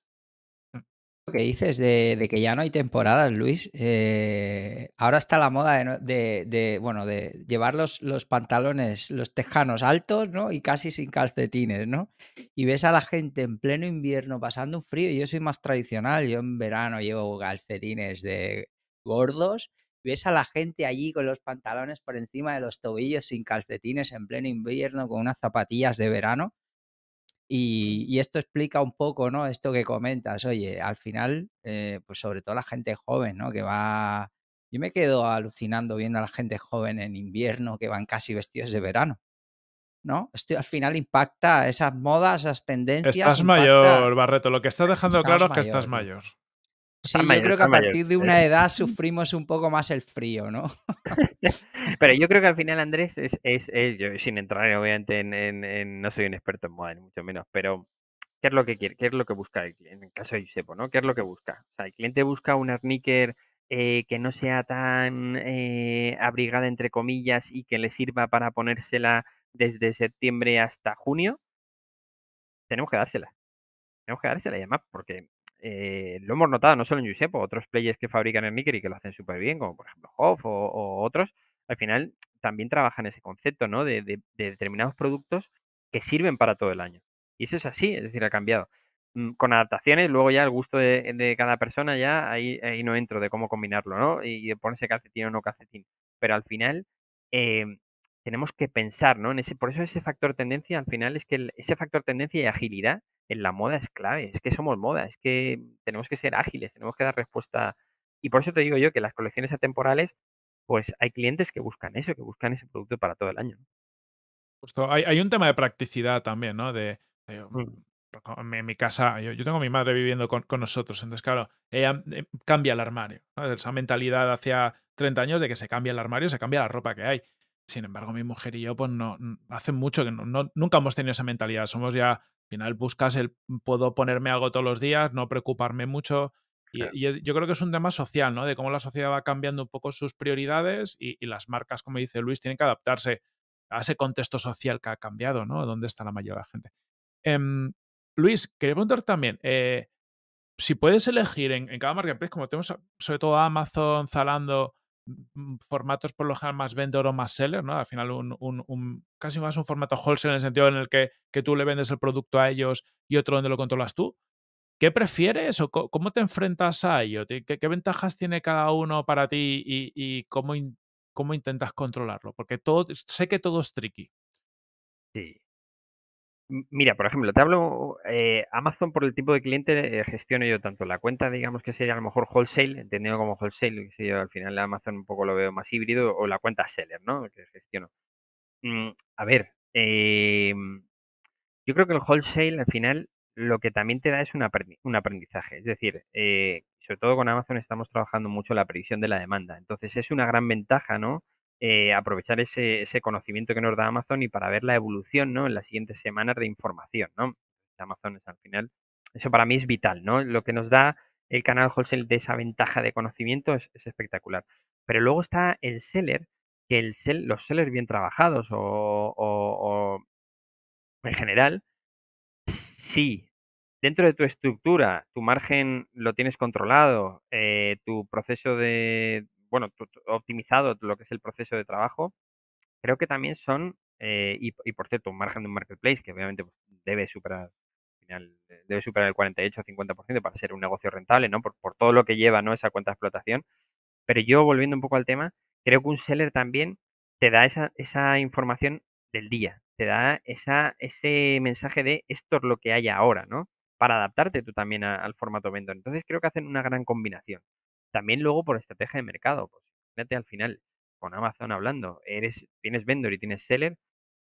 que dices de, que ya no hay temporadas, Luis. Eh, ahora está la moda de, bueno, de llevar los, pantalones, los tejanos altos, ¿no? Y casi sin calcetines, ¿no? Y ves a la gente en pleno invierno pasando un frío. Yo soy más tradicional, yo en verano llevo calcetines de gordos. Ves a la gente allí con los pantalones por encima de los tobillos, sin calcetines, en pleno invierno, con unas zapatillas de verano y, esto explica un poco, ¿no? Esto que comentas, oye, al final, eh, pues sobre todo la gente joven, ¿no? Que va... Yo me quedo alucinando viendo a la gente joven en invierno que van casi vestidos de verano, ¿no? Esto al final impacta esas modas, esas tendencias. Estás mayor, Barreto. Lo que estás dejando claro es que estás mayor. Sí, yo creo que a partir de una edad sufrimos un poco más el frío, ¿no? Pero yo creo que al final, Andrés, es, yo, sin entrar obviamente en, no soy un experto en moda, ni mucho menos, pero ¿qué es lo que quiere? ¿Qué es lo que busca el cliente? En el caso de Giuseppe, ¿no? ¿Qué es lo que busca? O sea, el cliente busca un sneaker eh, que no sea tan eh, abrigada, entre comillas, y que le sirva para ponérsela desde septiembre hasta junio. Tenemos que dársela. Tenemos que dársela y además porque eh, lo hemos notado no solo en Giuseppe, otros players que fabrican el micro y que lo hacen súper bien, como por ejemplo Hoff o, otros, al final también trabajan ese concepto ¿no? De, determinados productos que sirven para todo el año. Y eso es así, es decir, ha cambiado. Mm, con adaptaciones, luego ya el gusto de, cada persona, ya ahí, ahí, no entro de cómo combinarlo, ¿no? Y de ponerse calcetín o no calcetín. Pero al final, eh, tenemos que pensar, ¿no? En ese, por eso ese factor tendencia, al final, es que ese factor tendencia y agilidad en la moda es clave, es que somos moda, es que tenemos que ser ágiles, tenemos que dar respuesta. Y por eso te digo yo que las colecciones atemporales, pues hay clientes que buscan eso, que buscan ese producto para todo el año. Justo, hay, un tema de practicidad también, ¿no? De, eh, um, mm. pues En mi casa, yo, tengo a mi madre viviendo con, nosotros, entonces, claro, ella eh, cambia el armario, esa mentalidad hacia 30 años de que se cambia el armario, se cambia la ropa que hay. Sin embargo, mi mujer y yo, pues no, hace mucho que nunca hemos tenido esa mentalidad. Somos ya, al final buscas el puedo ponerme algo todos los días, no preocuparme mucho. Y, yo creo que es un tema social, ¿no? De cómo la sociedad va cambiando un poco sus prioridades y, las marcas, como dice Luis, tienen que adaptarse a ese contexto social que ha cambiado, ¿no? Dónde está la mayoría de la gente. Em, Luis, quería preguntar también, eh, si puedes elegir en, en, cada marketplace, como tenemos sobre todo Amazon, Zalando, formatos por lo general más vendor o más seller, ¿no? Al final un, casi más un formato wholesale en el sentido en el que, tú le vendes el producto a ellos y otro donde lo controlas tú. ¿Qué prefieres o cómo te enfrentas a ello? ¿Qué, ventajas tiene cada uno para ti y, cómo, cómo intentas controlarlo? Porque todo, sé que todo es tricky. Sí, Mira, por ejemplo, te hablo eh, Amazon por el tipo de cliente eh, gestiono yo tanto la cuenta, digamos que sería a lo mejor wholesale, entendido como wholesale, que yo, al final Amazon un poco lo veo más híbrido, o la cuenta seller, ¿no? Que gestiono. Mm, a ver, em, yo creo que el wholesale al final lo que también te da es un, un aprendizaje, es decir, eh, sobre todo con Amazon estamos trabajando mucho la previsión de la demanda, entonces es una gran ventaja, ¿no? Eh, aprovechar ese, conocimiento que nos da Amazon y para ver la evolución ¿no? en las siguientes semanas de información. ¿no? Amazon es al final, eso para mí es vital. ¿no? Lo que nos da el canal wholesale de esa ventaja de conocimiento es, espectacular. Pero luego está el seller, que el los sellers bien trabajados o, en general, sí dentro de tu estructura, tu margen lo tienes controlado, eh, tu proceso de, bueno, optimizado lo que es el proceso de trabajo, creo que también son, eh, y, por cierto, un margen de un marketplace que obviamente pues, debe superar final eh, debe superar el 48 o 50% para ser un negocio rentable, ¿no? Por, todo lo que lleva, ¿no? Esa cuenta de explotación. Pero yo, volviendo un poco al tema, creo que un seller también te da esa, esa información del día, te da esa, ese mensaje de esto es lo que hay ahora, ¿no? Para adaptarte tú también al formato vendor. Entonces creo que hacen una gran combinación. También luego por estrategia de mercado, pues fíjate al final, con Amazon hablando, eres, tienes vendor y tienes seller,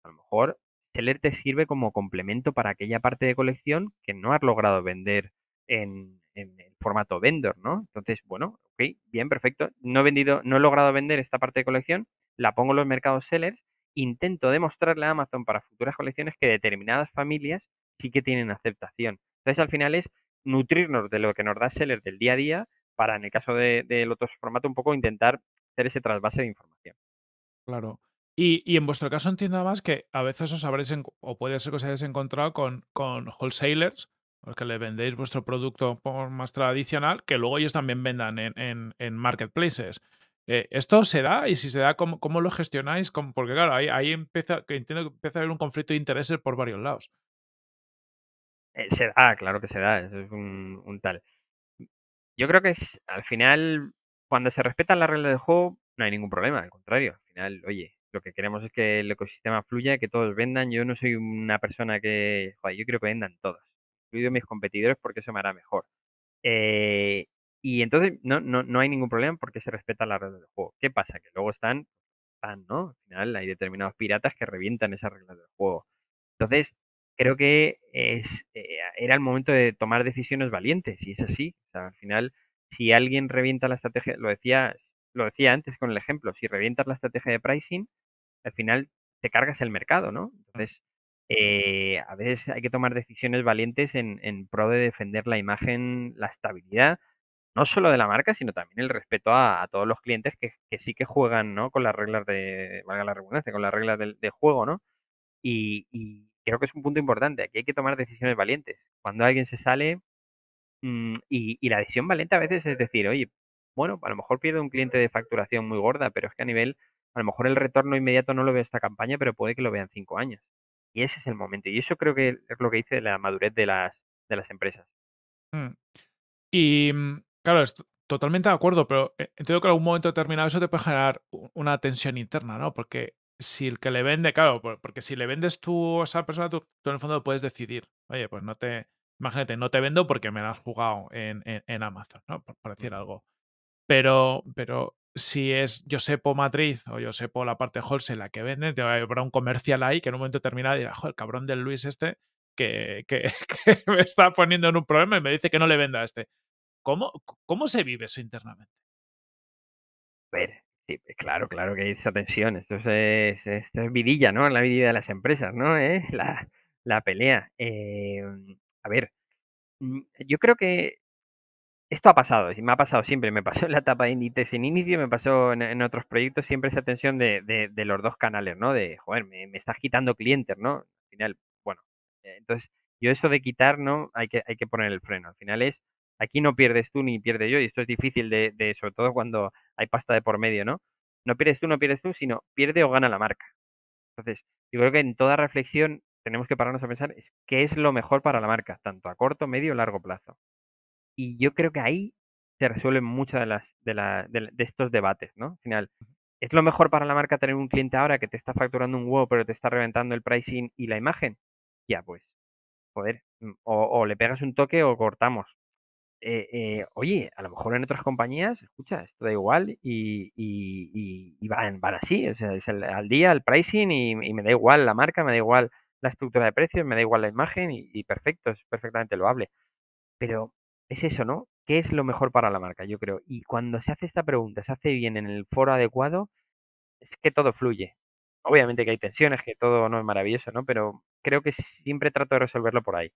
a lo mejor seller te sirve como complemento para aquella parte de colección que no has logrado vender en, en el formato vendor, ¿no? Entonces, bueno, ok, bien, perfecto. No he vendido, no he logrado vender esta parte de colección, la pongo en los mercados sellers, intento demostrarle a Amazon para futuras colecciones que determinadas familias sí que tienen aceptación. Entonces, al final es nutrirnos de lo que nos da seller del día a día para, en el caso del otro formato, un poco intentar hacer ese trasvase de información. Claro. Y, en vuestro caso entiendo más que a veces os habréis, o puede ser que os hayáis encontrado con, con wholesalers, pues que le vendéis vuestro producto por más tradicional, que luego ellos también vendan en, marketplaces. Eh, ¿Esto se da? Y si se da, ¿cómo, lo gestionáis? porque claro, ahí, ahí empieza, que entiendo que empieza a haber un conflicto de intereses por varios lados. Eh, se da, claro que se da, es un tal yo creo que es, al final, cuando se respetan las reglas del juego, no hay ningún problema, al contrario, al final, oye, lo que queremos es que el ecosistema fluya, que todos vendan. Yo no soy una persona que, yo creo que vendan todos, incluido mis competidores, porque eso me hará mejor. Eh, y entonces no, no, no hay ningún problema porque se respeta la regla del juego. ¿Qué pasa? Que luego están, están, ¿no? Al final hay determinados piratas que revientan esas reglas del juego. Entonces, creo que es, eh, era el momento de tomar decisiones valientes, y es así. al final, si alguien revienta la estrategia, lo decía, lo decía antes con el ejemplo, si revientas la estrategia de pricing, al final te cargas el mercado, ¿no? Entonces, eh, a veces hay que tomar decisiones valientes en, en, pro de defender la imagen, la estabilidad, no solo de la marca, sino también el respeto a, todos los clientes que, que, sí que juegan, ¿no? Con las reglas de, valga la redundancia, con las reglas de juego, ¿no? Y, y, creo que es un punto importante. Aquí hay que tomar decisiones valientes. Cuando alguien se sale mm, y, la decisión valiente a veces es decir, oye, bueno, a lo mejor pierde un cliente de facturación muy gorda, pero es que a nivel, a lo mejor el retorno inmediato no lo ve esta campaña, pero puede que lo vean cinco años. Y ese es el momento. Y eso creo que es lo que dice la madurez de las, de las empresas. Mm. Y mm, claro, totalmente de acuerdo, pero eh, entiendo que en algún momento determinado eso te puede generar una tensión interna, ¿no? Porque si el que le vende, claro, porque si le vendes tú a esa persona, tú, en el fondo puedes decidir, oye, pues no te, imagínate, no te vendo porque me la has jugado en, Amazon, ¿no? Por, decir algo. Pero, pero si es Josepo Matriz o Josepo la parte Holse la que vende, te habrá un comercial ahí que en un momento terminado dirá, joder, el cabrón del Luis este que, que, me está poniendo en un problema y me dice que no le venda a este. ¿Cómo, cómo se vive eso internamente? A ver, Sí, eh, claro, claro que hay esa tensión. Esto es, vidilla, ¿no? La vidilla de las empresas, ¿no? La, pelea. Em, a ver, mm, yo creo que esto ha pasado, y me ha pasado siempre, me pasó en la etapa de Inditex en inicio, me pasó en, otros proyectos, siempre esa tensión de, de, los dos canales, ¿no? De, joder, me, me, estás quitando clientes, ¿no? Al final, bueno, eh, entonces yo eso de quitar, ¿no? Hay que, hay que poner el freno, al final es Aquí no pierdes tú ni pierde yo, y esto es difícil de, sobre todo cuando hay pasta de por medio, ¿no? No pierdes tú, no pierdes tú, sino pierde o gana la marca. Entonces, yo creo que en toda reflexión tenemos que pararnos a pensar qué es lo mejor para la marca, tanto a corto, medio o largo plazo. Y yo creo que ahí se resuelven muchas de las de, estos debates, ¿no? Al final, ¿es lo mejor para la marca tener un cliente ahora que te está facturando un huevo pero te está reventando el pricing y la imagen? Ya, pues, joder, mm, o le pegas un toque o cortamos, eh, eh, oye, a lo mejor en otras compañías, escucha, esto da igual y, van, así, o sea, es al día el pricing y, me da igual la marca, me da igual la estructura de precios, me da igual la imagen y, perfecto, es perfectamente loable. Pero es eso, ¿no? ¿Qué es lo mejor para la marca? Yo creo. Y cuando se hace esta pregunta, se hace bien en el foro adecuado, es que todo fluye. Obviamente que hay tensiones, que todo no es maravilloso, ¿no? Pero creo que siempre trato de resolverlo por ahí.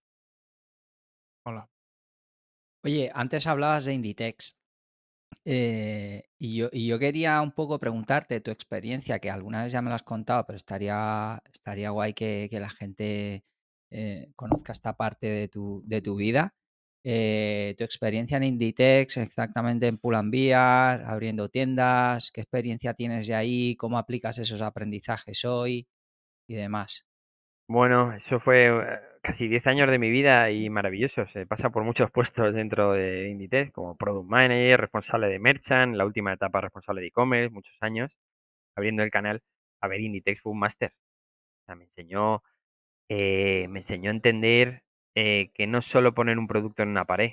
Hola. Oye, antes hablabas de Inditex. Eh, y, yo, quería un poco preguntarte tu experiencia, que alguna vez ya me la has contado, pero estaría, estaría guay que, la gente eh, conozca esta parte de tu, de tu vida. Eh, tu experiencia en Inditex, exactamente en Pulambiar, abriendo tiendas, qué experiencia tienes de ahí, cómo aplicas esos aprendizajes hoy y demás. Bueno, eso fue casi 10 años de mi vida y maravillosos. Se eh, pasa por muchos puestos dentro de Inditex, como Product Manager, responsable de Merchant, la última etapa responsable de e-commerce, muchos años, abriendo el canal a ver Inditex fue un máster. O sea, me enseñó, eh, me enseñó a entender eh, que no solo poner un producto en una pared,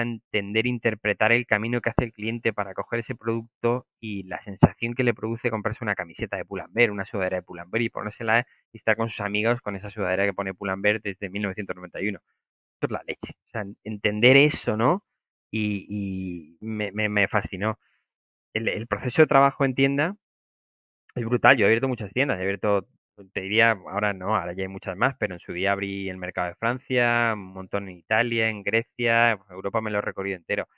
entender, interpretar el camino que hace el cliente para coger ese producto y la sensación que le produce comprarse una camiseta de Pull&Bear, una sudadera de Pull&Bear y ponérsela y estar con sus amigos con esa sudadera que pone Pull&Bear desde 1991. Esto es la leche. O sea, entender eso, ¿no? Y, me, fascinó. El, el proceso de trabajo en tienda es brutal. Yo he abierto muchas tiendas, he abierto te diría, ahora no, ahora ya hay muchas más, pero en su día abrí el mercado de Francia, un montón en Italia, en Grecia, Europa me lo he recorrido entero.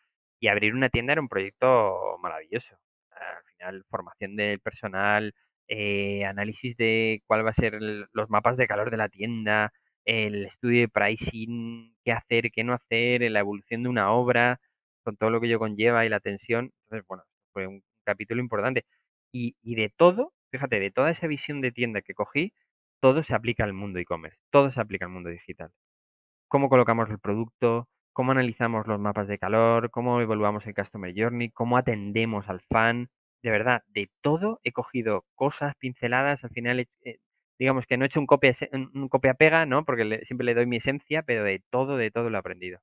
Y abrir una tienda era un proyecto maravilloso. Al final, formación del personal, eh, análisis de cuál va a ser los mapas de calor de la tienda, el estudio de pricing, qué hacer, qué no hacer, la evolución de una obra, con todo lo que ello conlleva y la tensión. Entonces, bueno, fue un capítulo importante. y de todo fíjate, de toda esa visión de tienda que cogí, todo se aplica al mundo e-commerce, todo se aplica al mundo digital. Cómo colocamos el producto, cómo analizamos los mapas de calor, cómo evaluamos el customer journey, cómo atendemos al fan. De verdad, de todo he cogido cosas pinceladas, al final, eh, digamos que no he hecho un copia, un copia pega, ¿no? Porque siempre le doy mi esencia, pero de todo, de todo lo he aprendido.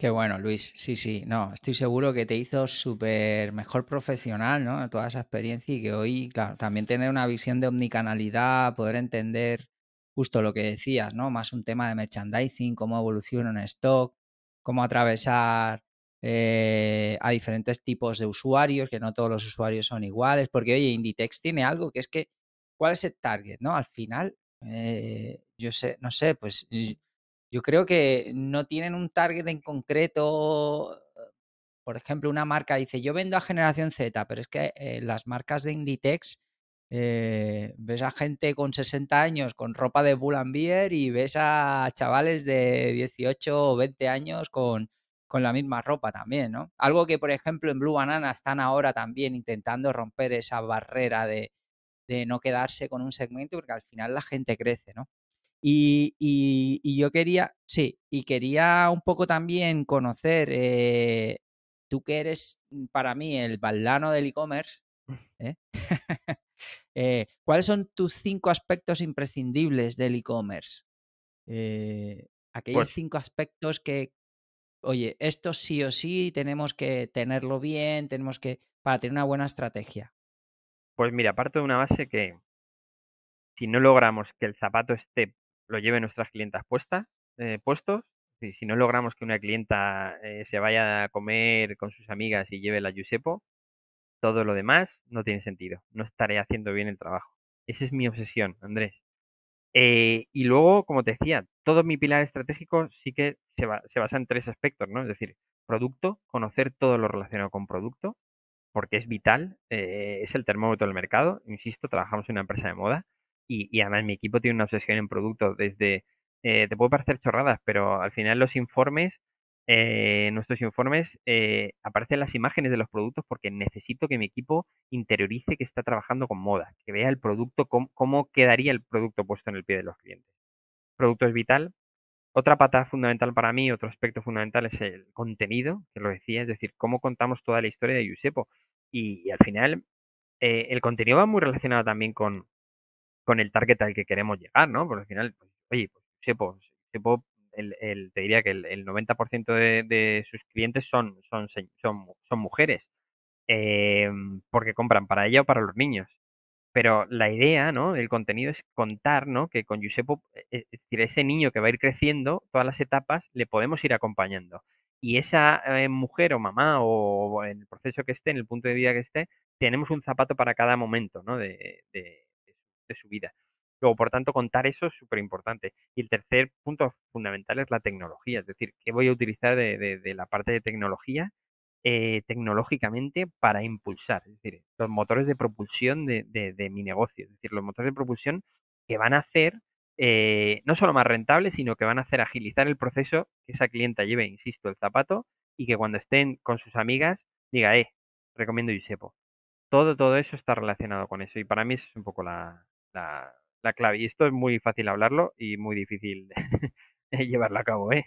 Qué bueno, Luis. Sí, sí, no, estoy seguro que te hizo súper mejor profesional, ¿no? Toda esa experiencia y que hoy, claro, también tener una visión de omnicanalidad, poder entender justo lo que decías, ¿no? Más un tema de merchandising, cómo evoluciona un stock, cómo atravesar eh, a diferentes tipos de usuarios, que no todos los usuarios son iguales, porque, oye, Inditex tiene algo que es que, ¿cuál es el target, no? Al final, eh, yo sé, no sé, pues yo creo que no tienen un target en concreto. Por ejemplo, una marca dice, yo vendo a generación Z, pero es que eh, las marcas de Inditex eh, ves a gente con 60 años con ropa de Bull and Beer y ves a chavales de 18 o 20 años con, la misma ropa también, ¿no? Algo que, por ejemplo, en Blue Banana están ahora también intentando romper esa barrera de, de no quedarse con un segmento, porque al final la gente crece, ¿no? Y, yo quería, sí, y quería un poco también conocer, eh, tú que eres mm, para mí el baldano del e-commerce, ¿eh? ¿eh? cuáles son tus cinco aspectos imprescindibles del e-commerce? Eh, aquellos pues cinco aspectos que, oye, esto sí o sí tenemos que tenerlo bien, tenemos que, para tener una buena estrategia. Pues mira, parto de una base que si no logramos que el zapato esté lo lleven nuestras clientas puestas, eh, puestos. Si, si, no logramos que una clienta eh, se vaya a comer con sus amigas y lleve la Giuseppe, todo lo demás no tiene sentido. No estaré haciendo bien el trabajo. Esa es mi obsesión, Andrés. Eh, y luego, como te decía, todo mi pilar estratégico sí que se, basa en tres aspectos, ¿no? Es decir, producto, conocer todo lo relacionado con producto, porque es vital, es el termómetro del mercado. Insisto, trabajamos en una empresa de moda y, además mi equipo tiene una obsesión en productos desde, eh, te puede parecer chorradas, pero al final los informes, eh, nuestros informes, eh, aparecen las imágenes de los productos porque necesito que mi equipo interiorice que está trabajando con moda, que vea el producto, cómo, quedaría el producto puesto en el pie de los clientes. Producto es vital, otra pata fundamental para mí, otro aspecto fundamental es el contenido, que lo decía, es decir, cómo contamos toda la historia de Giuseppe. Y, al final, el contenido va muy relacionado también con, con el target al que queremos llegar, ¿no? Porque al final, pues, oye, pues, pues, pues, el, el, te diría que el, 90% de, sus clientes son, son, son, son mujeres, em, porque compran para ella o para los niños. Pero la idea, ¿no? El contenido es contar, ¿no? Que con Giuseppe, eh, eh, es decir, ese niño que va a ir creciendo, todas las etapas, le podemos ir acompañando. Y esa eh, mujer o mamá o en el proceso que esté, en el punto de vida que esté, tenemos un zapato para cada momento, ¿no? de de su vida. Luego, por tanto, contar eso es súper importante. Y el tercer punto fundamental es la tecnología, es decir, qué voy a utilizar de, la parte de tecnología eh, tecnológicamente para impulsar, es decir, los motores de propulsión de, mi negocio, es decir, los motores de propulsión que van a hacer eh, no solo más rentables, sino que van a hacer agilizar el proceso que esa clienta lleve, insisto, el zapato y que cuando estén con sus amigas diga, eh, recomiendo Yusepo. Todo, todo eso está relacionado con eso y para mí eso es un poco la, la, clave. Y esto es muy fácil hablarlo y muy difícil llevarlo a cabo, ¿eh?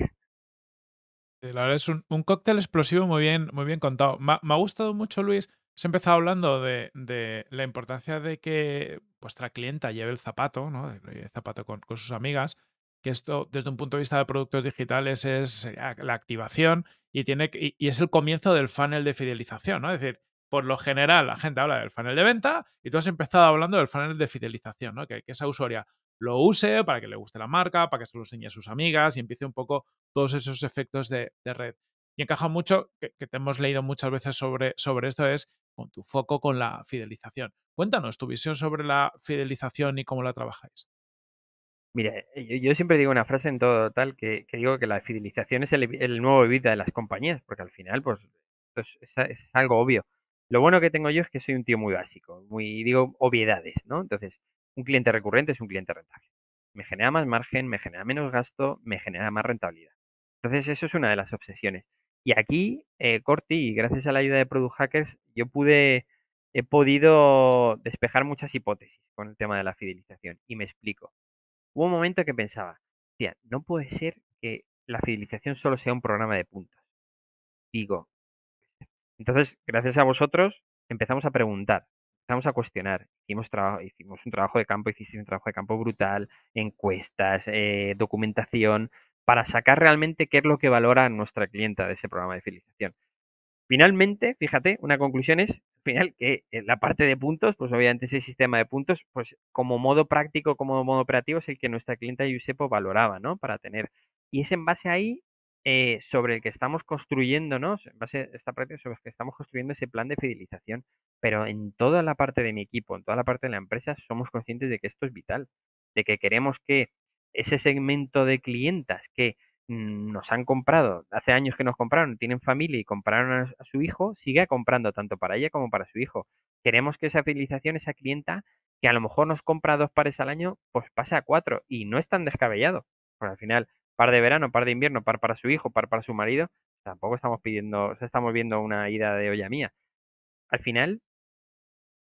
la verdad es un, cóctel explosivo muy bien, muy bien contado. Me, ha gustado mucho, Luis. Se ha empezado hablando de, la importancia de que vuestra clienta lleve el zapato, ¿no? El zapato con, con, sus amigas. Que esto, desde un punto de vista de productos digitales, es la activación y, tiene, y es el comienzo del funnel de fidelización, ¿no? Es decir, por lo general la gente habla del funnel de venta y tú has empezado hablando del funnel de fidelización, ¿no? que, que esa usuaria lo use para que le guste la marca, para que se lo enseñe a sus amigas y empiece un poco todos esos efectos de, red. Y encaja mucho, que, te hemos leído muchas veces sobre, sobre esto, es con tu foco con la fidelización. Cuéntanos tu visión sobre la fidelización y cómo la trabajáis. Mira, eh, yo, siempre digo una frase en todo tal que, digo que la fidelización es el, nuevo evita de las compañías, porque al final, pues, es algo obvio. Lo bueno que tengo yo es que soy un tío muy básico, muy, digo, obviedades, ¿no? Entonces, un cliente recurrente es un cliente rentable. Me genera más margen, me genera menos gasto, me genera más rentabilidad. Entonces, eso es una de las obsesiones. Y aquí, eh, Corti, gracias a la ayuda de Product Hackers, yo pude, he podido despejar muchas hipótesis con el tema de la fidelización. Y me explico. Hubo un momento que pensaba, tía, no puede ser que la fidelización solo sea un programa de puntos. Digo, entonces, gracias a vosotros, empezamos a preguntar, empezamos a cuestionar. Hicimos, hicimos un trabajo de campo, hiciste un trabajo de campo brutal, encuestas, eh, documentación, para sacar realmente qué es lo que valora nuestra clienta de ese programa de fidelización. Finalmente, fíjate, una conclusión es, final, que la parte de puntos, pues obviamente ese sistema de puntos, pues como modo práctico, como modo operativo, es el que nuestra clienta Yusepo valoraba, ¿no? Para tener. Y es en base ahí eh, sobre el que estamos construyéndonos, en base esta práctica sobre el que estamos construyendo ese plan de fidelización, pero en toda la parte de mi equipo, en toda la parte de la empresa, somos conscientes de que esto es vital, de que queremos que ese segmento de clientas que mm, nos han comprado, hace años que nos compraron, tienen familia y compraron a su hijo, siga comprando tanto para ella como para su hijo. Queremos que esa fidelización, esa clienta, que a lo mejor nos compra dos pares al año, pues pase a cuatro y no es tan descabellado. Porque al final par de verano, par de invierno, par para su hijo, par para su marido, tampoco estamos pidiendo, estamos viendo una ida de olla mía. Al final,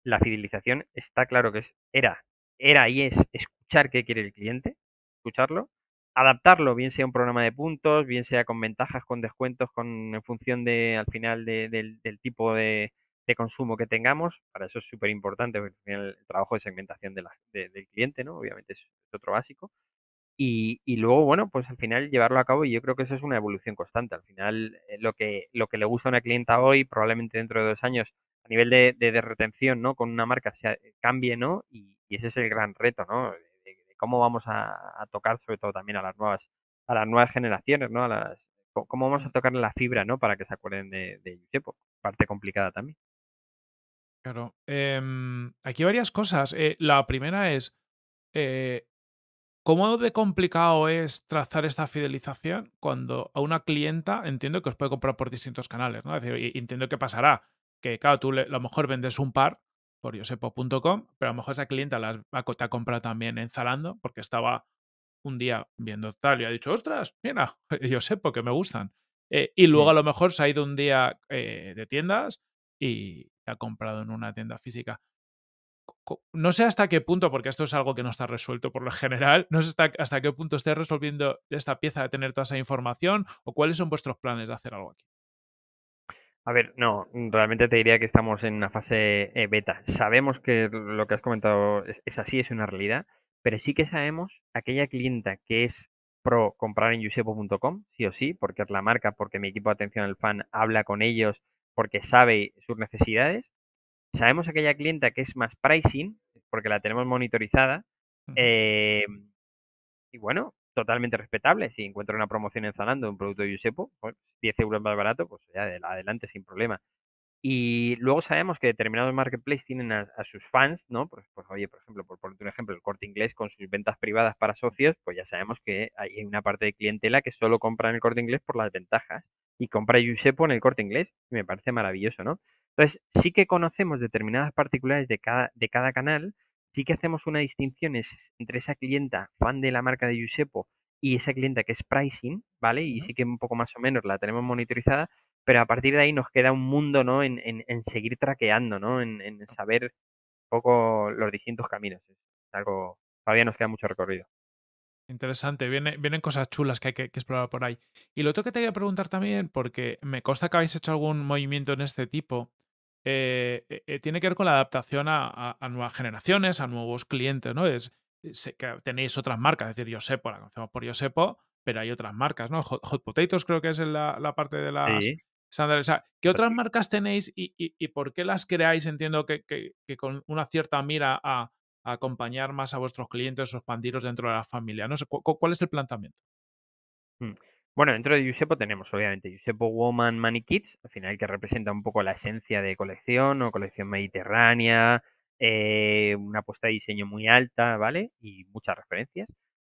la fidelización está claro que es, era, era y es escuchar qué quiere el cliente, escucharlo, adaptarlo, bien sea un programa de puntos, bien sea con ventajas, con descuentos, con en función de al final del, tipo de, consumo que tengamos. Para eso es súper importante, porque el trabajo de segmentación del cliente, ¿no? Obviamente es otro básico. Y, luego, bueno, pues al final llevarlo a cabo y yo creo que eso es una evolución constante. Al final, eh, lo que, lo que le gusta a una clienta hoy, probablemente dentro de dos años, a nivel de, retención, ¿no? Con una marca se eh, cambie, ¿no? Y, ese es el gran reto, ¿no? De, cómo vamos a, tocar, sobre todo también a las nuevas, a las nuevas generaciones, ¿no? A las, cómo vamos a tocar la fibra, ¿no? Para que se acuerden de, de Parte complicada también. Claro. Eh, aquí varias cosas. Eh, la primera es. ¿Cómo de complicado es trazar esta fidelización cuando a una clienta entiendo que os puede comprar por distintos canales? ¿no? Es decir, entiendo que pasará que, claro, tú a lo mejor vendes un par por yosepo.com, pero a lo mejor esa clienta te ha comprado también en Zalando porque estaba un día viendo tal y ha dicho, ostras, mira, sepo que me gustan. Eh, y luego mm. a lo mejor se ha ido un día eh, de tiendas y te ha comprado en una tienda física no sé hasta qué punto, porque esto es algo que no está resuelto por lo general, no sé hasta, qué punto estés resolviendo esta pieza de tener toda esa información o cuáles son vuestros planes de hacer algo aquí. A ver, no, realmente te diría que estamos en una fase eh, beta. Sabemos que lo que has comentado es, así, es una realidad, pero sí que sabemos aquella clienta que es pro comprar en yusepo.com, sí o sí, porque es la marca, porque mi equipo de atención al fan habla con ellos, porque sabe sus necesidades, sabemos aquella clienta que es más pricing, porque la tenemos monitorizada, em, y bueno, totalmente respetable. Si encuentra una promoción en Zalando, un producto de Yusepo, pues 10 euros más barato, pues ya adelante sin problema. Y luego sabemos que determinados marketplaces tienen a, sus fans, ¿no? Pues, pues, oye, por ejemplo, por ponerte un ejemplo, el corte inglés con sus ventas privadas para socios, pues ya sabemos que hay una parte de clientela que solo compra en el corte inglés por las ventajas y compra Yusepo en el corte inglés. Me parece maravilloso, ¿no? Entonces, sí que conocemos determinadas particulares de cada, de cada canal, sí que hacemos una distinción entre esa clienta fan de la marca de Giuseppo y esa clienta que es pricing, ¿vale? Y sí que un poco más o menos la tenemos monitorizada, pero a partir de ahí nos queda un mundo, ¿no? En, seguir traqueando, ¿no? En, saber un poco los distintos caminos. Es algo, todavía nos queda mucho recorrido. Interesante, vienen cosas chulas que hay que, que, explorar por ahí. Y lo otro que te voy a preguntar también, porque me consta que habéis hecho algún movimiento en este tipo, eh, eh, eh, tiene que ver con la adaptación a, nuevas generaciones, a nuevos clientes, ¿no? Es, tenéis otras marcas, es decir, Yosepo, la conocemos por Yosepo, pero hay otras marcas, ¿no? Hot, Potatoes creo que es la, parte de las sí. ¿qué otras marcas tenéis y, por qué las creáis? Entiendo que, con una cierta mira a, acompañar más a vuestros clientes o pandiros dentro de la familia, ¿no? ¿Cuál es el planteamiento? Mm. Bueno, dentro de Giuseppe tenemos, obviamente, Giuseppe Woman Money Kids, al final que representa un poco la esencia de colección o colección mediterránea, eh, una apuesta de diseño muy alta, ¿vale? Y muchas referencias.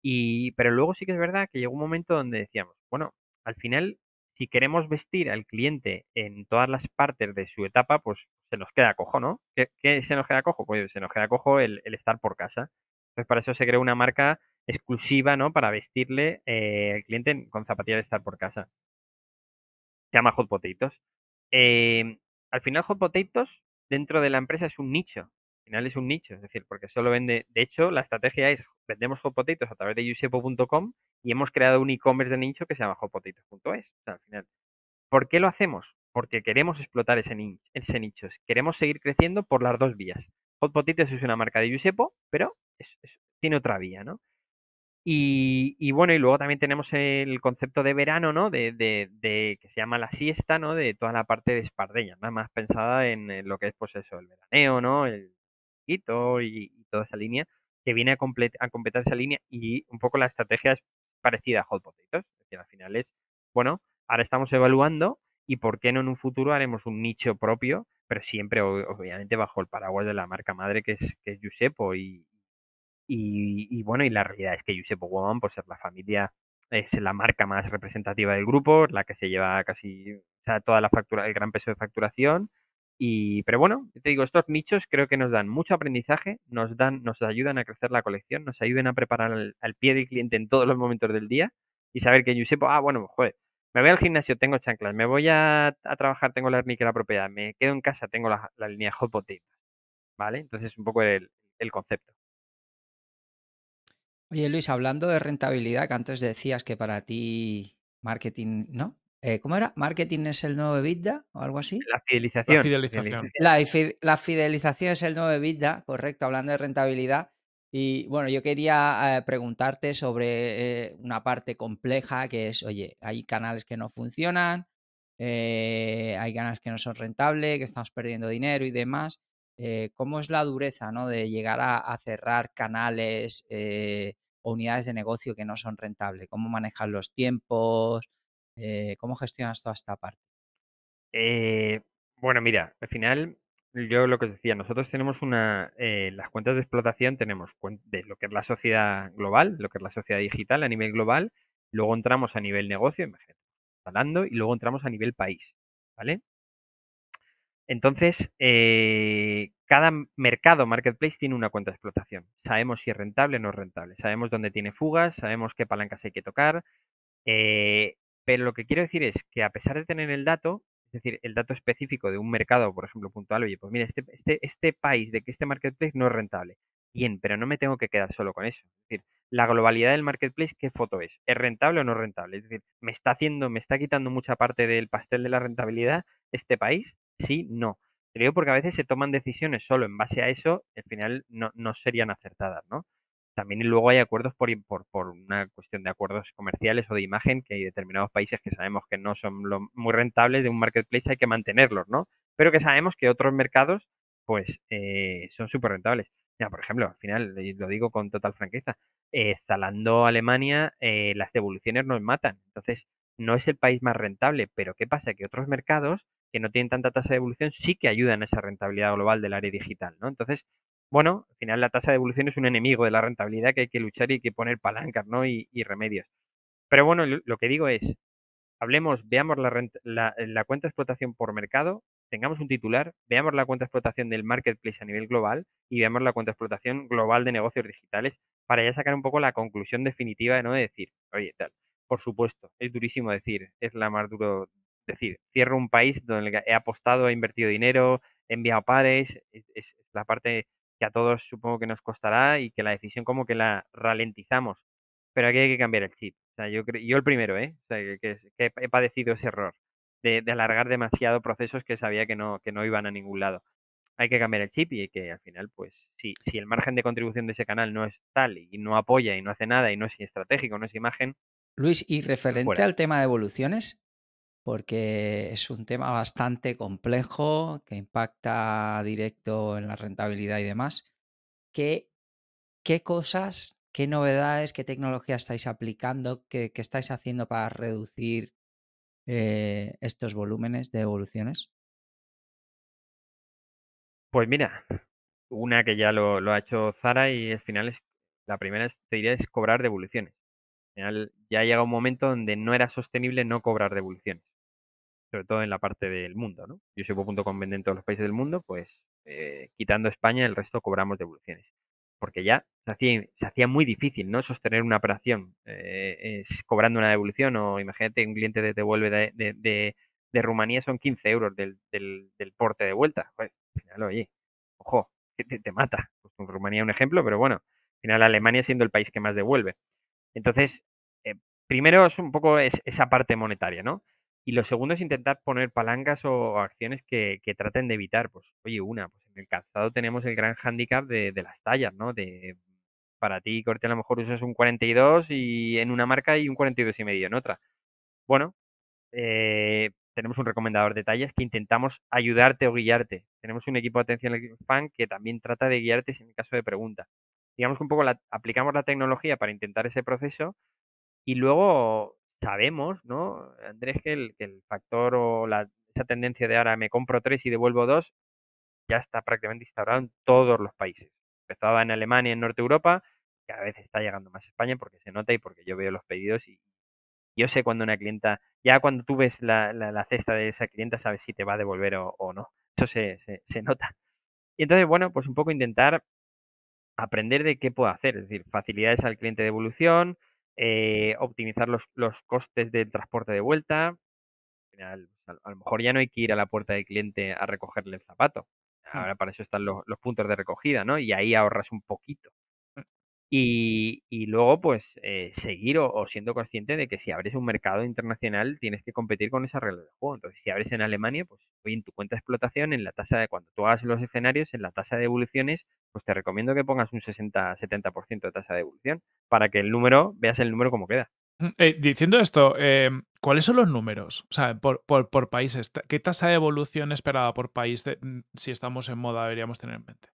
Y, pero luego sí que es verdad que llegó un momento donde decíamos, bueno, al final, si queremos vestir al cliente en todas las partes de su etapa, pues se nos queda cojo, ¿no? ¿Qué, se nos queda cojo? Pues se nos queda cojo el, el estar por casa. Entonces, para eso se creó una marca exclusiva, ¿no? Para vestirle eh, al cliente con zapatillas de estar por casa. Se llama Hot Potatoes. Em, al final, Hot Potatoes dentro de la empresa es un nicho. Al final es un nicho, es decir, porque solo vende. De hecho, la estrategia es vendemos Hot Potatoes a través de yusepo.com y hemos creado un e-commerce de nicho que se llama hotpotatoes.es. O al final, ¿por qué lo hacemos? Porque queremos explotar ese, nicho, ese nicho. Queremos seguir creciendo por las dos vías. Hot Potatoes es una marca de Yusepo, pero tiene otra vía, ¿no? Y, bueno, y luego también tenemos el concepto de verano, ¿no? De, de, que se llama la siesta, ¿no? De toda la parte de Espardeña, nada más pensada en lo que es, pues eso, el veraneo, ¿no? El quito y, toda esa línea, que viene a, completar esa línea y un poco la estrategia es parecida a Hot Potatoes, que al final es, bueno, ahora estamos evaluando y por qué no en un futuro haremos un nicho propio, pero siempre, obviamente, bajo el paraguas de la marca madre que es, que es Giuseppe y, y, bueno, y la realidad es que Giuseppe Woman, por ser la familia, es la marca más representativa del grupo, la que se lleva casi o toda la factura, el gran peso de facturación. Y, pero bueno, te digo, estos nichos creo que nos dan mucho aprendizaje, nos dan, nos ayudan a crecer la colección, nos ayudan a preparar al, pie del cliente en todos los momentos del día y saber que Giuseppe, ah, bueno, joder, me voy al gimnasio, tengo chanclas, me voy a, trabajar, tengo la y la propiedad, me quedo en casa, tengo la, línea hot ¿vale? Entonces, un poco el concepto. Oye Luis, hablando de rentabilidad, que antes decías que para ti marketing, ¿no? Eh, ¿Cómo era? ¿Marketing es el nuevo EBITDA o algo así? La fidelización. La fidelización, es el nuevo EBITDA, correcto, hablando de rentabilidad. Y bueno, yo quería eh, preguntarte sobre eh, una parte compleja que es, oye, hay canales que no funcionan, hay canales que no son rentables, que estamos perdiendo dinero y demás. Eh, cómo es la dureza de llegar a, cerrar canales eh, o unidades de negocio que no son rentables, cómo manejas los tiempos, eh, cómo gestionas toda esta parte. bueno, mira, al final yo lo que os decía, nosotros tenemos una, las cuentas de explotación tenemos lo que es la sociedad global, lo que es la sociedad digital a nivel global, luego entramos a nivel negocio, imagínate, hablando, y luego entramos a nivel país, ¿vale? Entonces, eh, cada mercado, marketplace, tiene una cuenta de explotación. Sabemos si es rentable o no es rentable. Sabemos dónde tiene fugas, sabemos qué palancas hay que tocar. Eh, pero lo que quiero decir es que a pesar de tener el dato, es decir, el dato específico de un mercado, por ejemplo, puntual, oye, pues mira, este, este, este país de que este marketplace no es rentable. Bien, pero no me tengo que quedar solo con eso. Es decir, la globalidad del marketplace, ¿qué foto es? ¿Es rentable o no rentable? Es decir, me está haciendo, me está quitando mucha parte del pastel de la rentabilidad este país sí, no. creo porque a veces se toman decisiones solo en base a eso, al final no, serían acertadas, ¿no? También luego hay acuerdos por, por, una cuestión de acuerdos comerciales o de imagen, que hay determinados países que sabemos que no son muy rentables de un marketplace, hay que mantenerlos, ¿no? Pero que sabemos que otros mercados, pues, eh, son súper rentables. Ya, por ejemplo, al final, lo digo con total franqueza, eh, Alemania, eh, las devoluciones nos matan. Entonces, no es el país más rentable, pero ¿qué pasa? Que otros mercados que no tienen tanta tasa de evolución, sí que ayudan a esa rentabilidad global del área digital, ¿no? Entonces, bueno, al final la tasa de evolución es un enemigo de la rentabilidad que hay que luchar y hay que poner palancas, ¿no? Y, remedios. Pero bueno, lo que digo es, hablemos, veamos la, cuenta de explotación por mercado, tengamos un titular, veamos la cuenta de explotación del marketplace a nivel global y veamos la cuenta de explotación global de negocios digitales para ya sacar un poco la conclusión definitiva de no decir, oye, tal, por supuesto, es durísimo decir, es la más duro es decir, cierro un país donde he apostado, he invertido dinero, he enviado pares, es, la parte que a todos supongo que nos costará y que la decisión como que la ralentizamos. Pero aquí hay que cambiar el chip. O sea, yo, yo el primero, ¿eh? que, he padecido ese error de, alargar demasiado procesos que sabía que no, que no iban a ningún lado. Hay que cambiar el chip y que al final, pues, si, si el margen de contribución de ese canal no es tal y no apoya y no hace nada y no es estratégico, no es imagen. Luis, y referente al tema de evoluciones, porque es un tema bastante complejo que impacta directo en la rentabilidad y demás. ¿Qué, qué cosas, qué novedades, qué tecnología estáis aplicando, qué, estáis haciendo para reducir eh, estos volúmenes de devoluciones? Pues mira, una que ya lo, ha hecho Zara y al final es, la primera es, te diría es cobrar devoluciones. Al final ya llega un momento donde no era sostenible no cobrar devoluciones sobre todo en la parte del mundo, ¿no? Yo soy vende en todos los países del mundo, pues eh, quitando España, el resto cobramos devoluciones. Porque ya se hacía, se hacía muy difícil, ¿no? Sostener una operación eh, cobrando una devolución o imagínate un cliente te devuelve de, Rumanía son 15 euros del, porte de vuelta. Pues al final, oye, ojo, te, mata. Pues con Rumanía un ejemplo, pero bueno, al final Alemania siendo el país que más devuelve. Entonces, eh, primero es un poco esa parte monetaria, ¿no? Y lo segundo es intentar poner palancas o acciones que, traten de evitar. Pues, oye, una, pues en el calzado tenemos el gran hándicap de, las tallas, ¿no? De, para ti, Corte, a lo mejor usas un 42 y en una marca y un 42 y medio en otra. Bueno, eh, tenemos un recomendador de tallas que intentamos ayudarte o guiarte. Tenemos un equipo de atención al fan que también trata de guiarte en caso de pregunta. Digamos que un poco aplicamos la tecnología para intentar ese proceso y luego sabemos, ¿no, Andrés, que el, que el factor o la, esa tendencia de ahora me compro tres y devuelvo dos ya está prácticamente instaurado en todos los países. Empezaba en Alemania, en Norte Europa, cada vez está llegando más a España porque se nota y porque yo veo los pedidos y yo sé cuando una clienta, ya cuando tú ves la, la, cesta de esa clienta, sabes si te va a devolver o, no. Eso se, se nota. Y entonces, bueno, pues un poco intentar aprender de qué puedo hacer, es decir, facilidades al cliente de evolución, eh, optimizar los, los, costes del transporte de vuelta. Al a, lo mejor ya no hay que ir a la puerta del cliente a recogerle el zapato. Mm. Ahora para eso están los, los puntos de recogida, ¿no? Y ahí ahorras un poquito y, luego, pues, eh, seguir o, siendo consciente de que si abres un mercado internacional tienes que competir con esa regla de juego. Entonces, si abres en Alemania, pues, hoy en tu cuenta de explotación, en la tasa de cuando tú hagas los escenarios, en la tasa de evoluciones, pues te recomiendo que pongas un 60-70% de tasa de evolución para que el número, veas el número como queda. Eh, diciendo esto, eh, ¿cuáles son los números? O sea, por, por, países, ¿qué tasa de evolución esperada por país mm, si estamos en moda deberíamos tener en mente?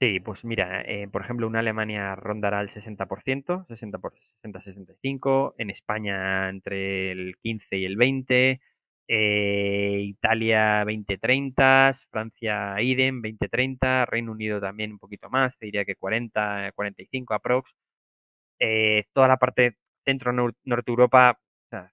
Sí, pues mira, eh, por ejemplo, una Alemania rondará el 60%, 60 60, 65, en España entre el 15 y el 20, eh, Italia 20-30, Francia idem 20-30, Reino Unido también un poquito más, te diría que 40, 45 aprox. Eh, toda la parte centro-norte Europa,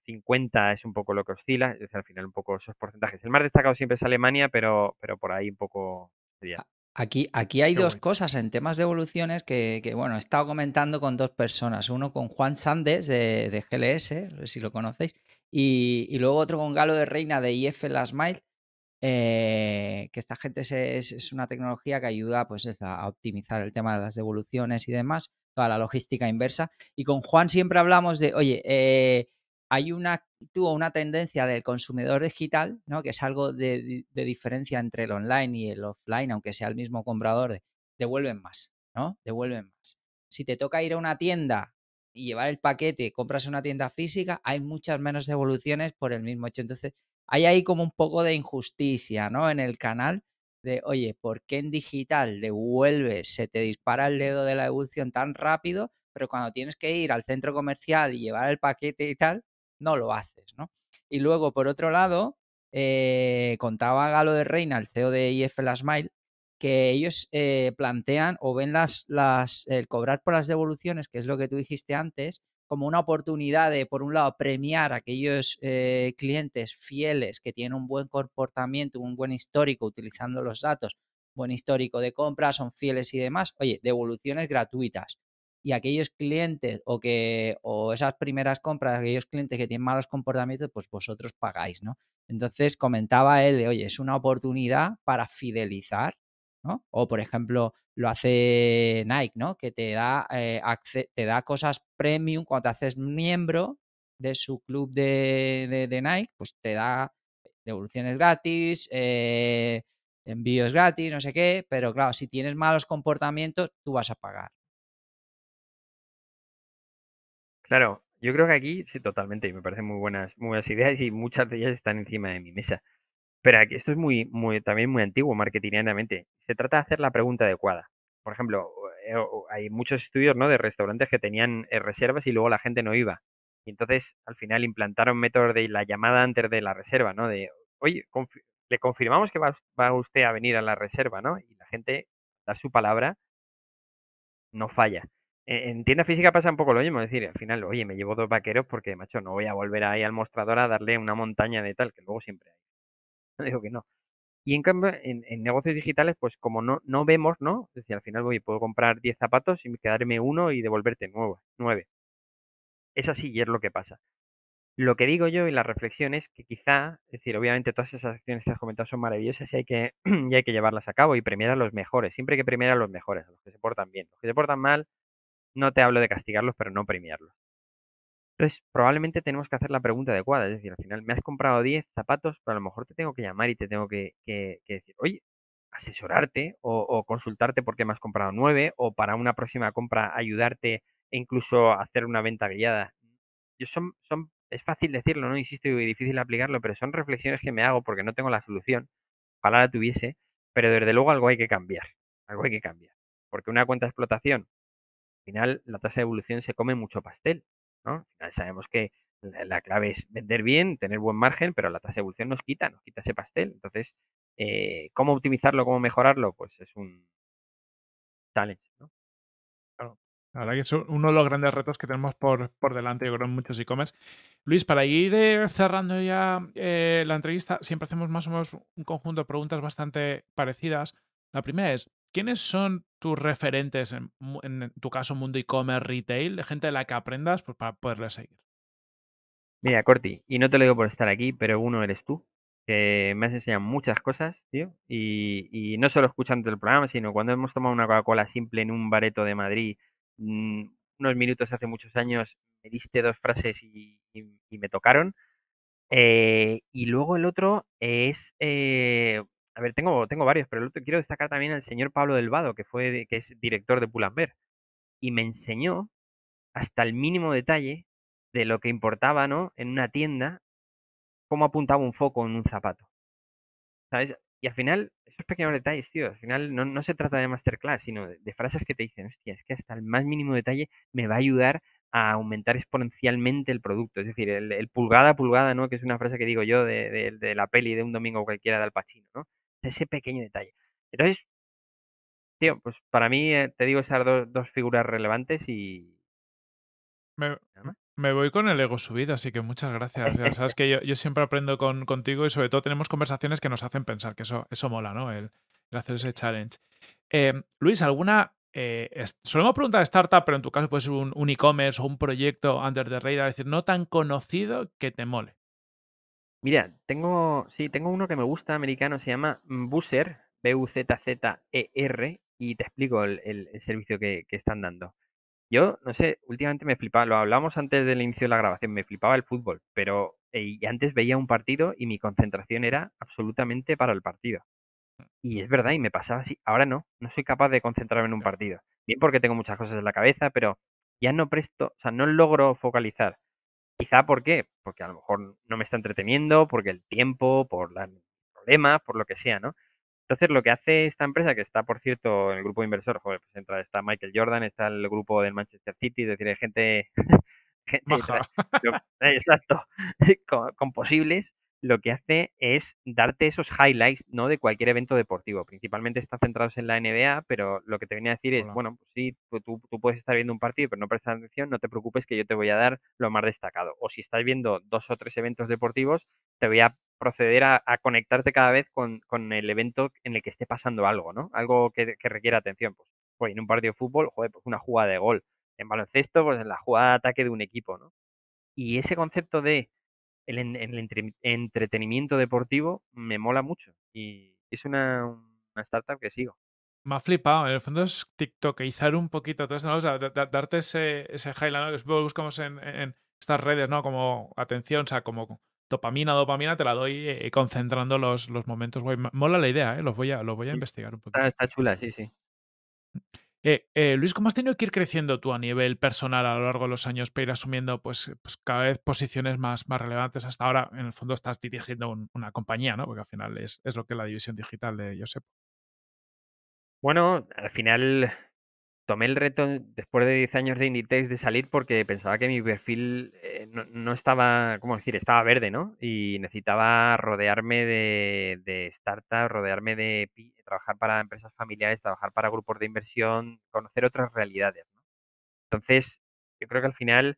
50 es un poco lo que oscila, es decir, al final un poco esos porcentajes. El más destacado siempre es Alemania, pero, pero por ahí un poco sería. Aquí, aquí hay dos cosas en temas de evoluciones que, bueno, he estado comentando con dos personas. Uno con Juan Sandes de, de GLS, si lo conocéis, y, luego otro con Galo de Reina de IF Last eh, que esta gente es, una tecnología que ayuda pues, a optimizar el tema de las devoluciones y demás, toda la logística inversa. Y con Juan siempre hablamos de, oye, eh, hay una una tendencia del consumidor digital, ¿no? que es algo de, diferencia entre el online y el offline, aunque sea el mismo comprador, devuelven más, ¿no? Devuelven más. Si te toca ir a una tienda y llevar el paquete, compras una tienda física, hay muchas menos devoluciones por el mismo hecho. Entonces, hay ahí como un poco de injusticia, ¿no? En el canal de, oye, ¿por qué en digital devuelves, se te dispara el dedo de la evolución tan rápido, pero cuando tienes que ir al centro comercial y llevar el paquete y tal, no lo haces, ¿no? Y luego, por otro lado, eh, contaba Galo de Reina, el CEO de IF que ellos eh, plantean o ven las, el cobrar por las devoluciones, que es lo que tú dijiste antes, como una oportunidad de, por un lado, premiar a aquellos eh, clientes fieles que tienen un buen comportamiento, un buen histórico utilizando los datos, buen histórico de compra, son fieles y demás. Oye, devoluciones gratuitas y aquellos clientes o que o esas primeras compras, aquellos clientes que tienen malos comportamientos, pues vosotros pagáis, ¿no? Entonces comentaba él de, oye, es una oportunidad para fidelizar, ¿no? O por ejemplo, lo hace Nike, ¿no? Que te da, eh, te da cosas premium cuando te haces miembro de su club de, Nike, pues te da devoluciones gratis, eh, envíos gratis, no sé qué, pero claro, si tienes malos comportamientos, tú vas a pagar, Claro, yo creo que aquí sí, totalmente, y me parecen muy buenas, muy buenas ideas y muchas de ellas están encima de mi mesa. Pero aquí, esto es muy, muy, también muy antiguo marketingianamente. Se trata de hacer la pregunta adecuada. Por ejemplo, eh, hay muchos estudios ¿no? de restaurantes que tenían eh, reservas y luego la gente no iba. Y entonces al final implantaron métodos de la llamada antes de la reserva, ¿no? De, oye, le confirmamos que va, va, usted a venir a la reserva, ¿no? Y la gente da su palabra, no falla. E-, en tienda física pasa un poco lo mismo, es decir, al final, oye, me llevo dos vaqueros porque, macho, no voy a volver ahí al mostrador a darle una montaña de tal, que luego siempre hay. No digo que no. Y en cambio, en, negocios digitales, pues como no, no vemos, ¿no? Es decir, al final voy, puedo comprar 10 zapatos y quedarme uno y devolverte nueve. nueve. Es así y es lo que pasa. Lo que digo yo y la reflexión es que quizá, es decir, obviamente todas esas acciones que has comentado son maravillosas y hay que, hay que llevarlas a cabo y premiar a los mejores, siempre que premiar a los mejores, a los que se portan bien. Los que se portan mal, no te hablo de castigarlos, pero no premiarlos. Entonces, probablemente tenemos que hacer la pregunta adecuada. Es decir, al final me has comprado 10 zapatos, pero a lo mejor te tengo que llamar y te tengo que, decir, oye, asesorarte o, consultarte por qué me has comprado 9 o para una próxima compra ayudarte e incluso hacer una venta guiada. Yo son, son, es fácil decirlo, no insisto, y difícil aplicarlo, pero son reflexiones que me hago porque no tengo la solución. Ojalá la tuviese, pero desde luego algo hay que cambiar. Algo hay que cambiar. Porque una cuenta de explotación final la tasa de evolución se come mucho pastel. ¿no? final sabemos que la, clave es vender bien, tener buen margen, pero la tasa de evolución nos quita, nos quita ese pastel. Entonces, eh, ¿cómo optimizarlo, cómo mejorarlo? Pues es un challenge. ¿no? Claro. que es uno de los grandes retos que tenemos por, por delante, yo creo, en muchos e-commerce. Luis, para ir eh, cerrando ya eh, la entrevista, siempre hacemos más o menos un conjunto de preguntas bastante parecidas. La primera es, ¿quiénes son tus referentes, en, tu caso, mundo e-commerce, retail, gente de la que aprendas pues, para poderles seguir? Mira, Corti, y no te lo digo por estar aquí, pero uno eres tú, que me has enseñado muchas cosas, tío, y, no solo escuchando el programa, sino cuando hemos tomado una Coca-Cola simple en un bareto de Madrid, mm, unos minutos hace muchos años, me diste dos frases y, me tocaron. Eh, y luego el otro es eh, a ver, tengo, tengo varios, pero quiero destacar también al señor Pablo Delvado, que, fue, que es director de Pulamber, y me enseñó hasta el mínimo detalle de lo que importaba, ¿no? En una tienda, cómo apuntaba un foco en un zapato. ¿Sabes? Y al final, esos pequeños detalles, tío, al final no, se trata de masterclass, sino de, frases que te dicen, hostia, es que hasta el más mínimo detalle me va a ayudar a aumentar exponencialmente el producto. Es decir, el, pulgada pulgada, ¿no? Que es una frase que digo yo de, de, la peli de un domingo cualquiera de Al Pacino, ¿no? ese pequeño detalle. Entonces, tío, pues para mí, eh, te digo esas dos, figuras relevantes y... Me, voy con el ego subido, así que muchas gracias. sabes que yo, siempre aprendo contigo y sobre todo tenemos conversaciones que nos hacen pensar, que eso, eso mola, ¿no? El, el hacer ese challenge. Em, Luis, ¿alguna eh, solemos preguntar a startup, pero en tu caso puede ser un, un e-commerce o un proyecto under the radar, es decir, no tan conocido que te mole. Mira, tengo, sí, tengo uno que me gusta, americano, se llama Buzzer, B-U-Z-Z-E-R, y te explico el, servicio que, están dando. Yo, no sé, últimamente me flipaba, lo hablamos antes del inicio de la grabación, me flipaba el fútbol, pero antes veía un partido y mi concentración era absolutamente para el partido. Y es verdad, y me pasaba así. Ahora no, no soy capaz de concentrarme en un partido. Bien porque tengo muchas cosas en la cabeza, pero ya no presto, o sea, no logro focalizar. Quizá por qué, porque a lo mejor no me está entreteniendo, porque el tiempo, por los problemas, por lo que sea, ¿no? Entonces, lo que hace esta empresa, que está, por cierto, en el grupo de inversor, joder, pues entra, está Michael Jordan, está el grupo del Manchester City, es decir, hay gente, gente exacto, con, posibles lo que hace es darte esos highlights ¿no? de cualquier evento deportivo. Principalmente están centrados en la NBA, pero lo que te venía a decir es, bueno, pues sí, pues tú, puedes estar viendo un partido, pero no prestas atención, no te preocupes que yo te voy a dar lo más destacado. O si estás viendo dos o tres eventos deportivos, te voy a proceder a, conectarte cada vez con, el evento en el que esté pasando algo, ¿no? Algo que, requiera atención. Pues, pues, en un partido de fútbol, joder, pues una jugada de gol. En baloncesto, pues en la jugada de ataque de un equipo, ¿no? Y ese concepto de el, entretenimiento deportivo me mola mucho y es una, startup que sigo. Me ha flipado. En el fondo es tiktokizar un poquito todo esto, ¿no? darte ese, ese highlight, ¿no? Que buscamos en, estas redes, ¿no? Como atención, o sea, como dopamina, dopamina, te la doy eh, concentrando los, los momentos. mola la idea, ¿eh? Los voy a, los voy a investigar un poquito. está chula, sí, sí. Eh, eh, Luis, ¿cómo has tenido que ir creciendo tú a nivel personal a lo largo de los años para ir asumiendo pues, pues cada vez posiciones más, más relevantes? Hasta ahora, en el fondo, estás dirigiendo una compañía, ¿no? Porque al final es, es, lo que es la división digital de Josep. Bueno, al final tomé el reto después de 10 años de Inditex de salir porque pensaba que mi perfil eh, no, estaba, ¿cómo decir? Estaba verde, ¿no? Y necesitaba rodearme de, startups, rodearme de trabajar para empresas familiares, trabajar para grupos de inversión, conocer otras realidades, ¿no? Entonces, yo creo que al final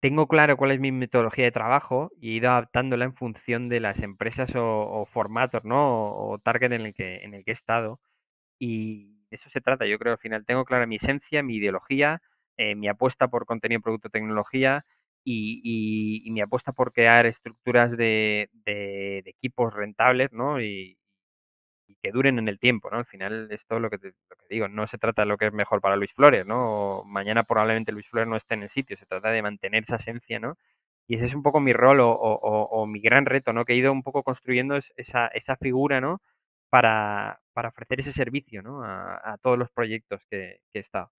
tengo claro cuál es mi metodología de trabajo y he ido adaptándola en función de las empresas o, formatos, ¿no? O, o, target en el que, en el que he estado. Y, eso se trata, yo creo, al final tengo clara mi esencia, mi ideología, eh, mi apuesta por contenido, producto, tecnología y, mi apuesta por crear estructuras de, equipos rentables ¿no? y, que duren en el tiempo. ¿no? Al final, esto es lo que, te, lo que digo, no se trata de lo que es mejor para Luis Flores. ¿no? mañana probablemente Luis Flores no esté en el sitio, se trata de mantener esa esencia ¿no? y ese es un poco mi rol o, mi gran reto, ¿no? Que he ido un poco construyendo esa, esa figura, ¿no? para, ofrecer ese servicio ¿no? a, a, todos los proyectos que, que está.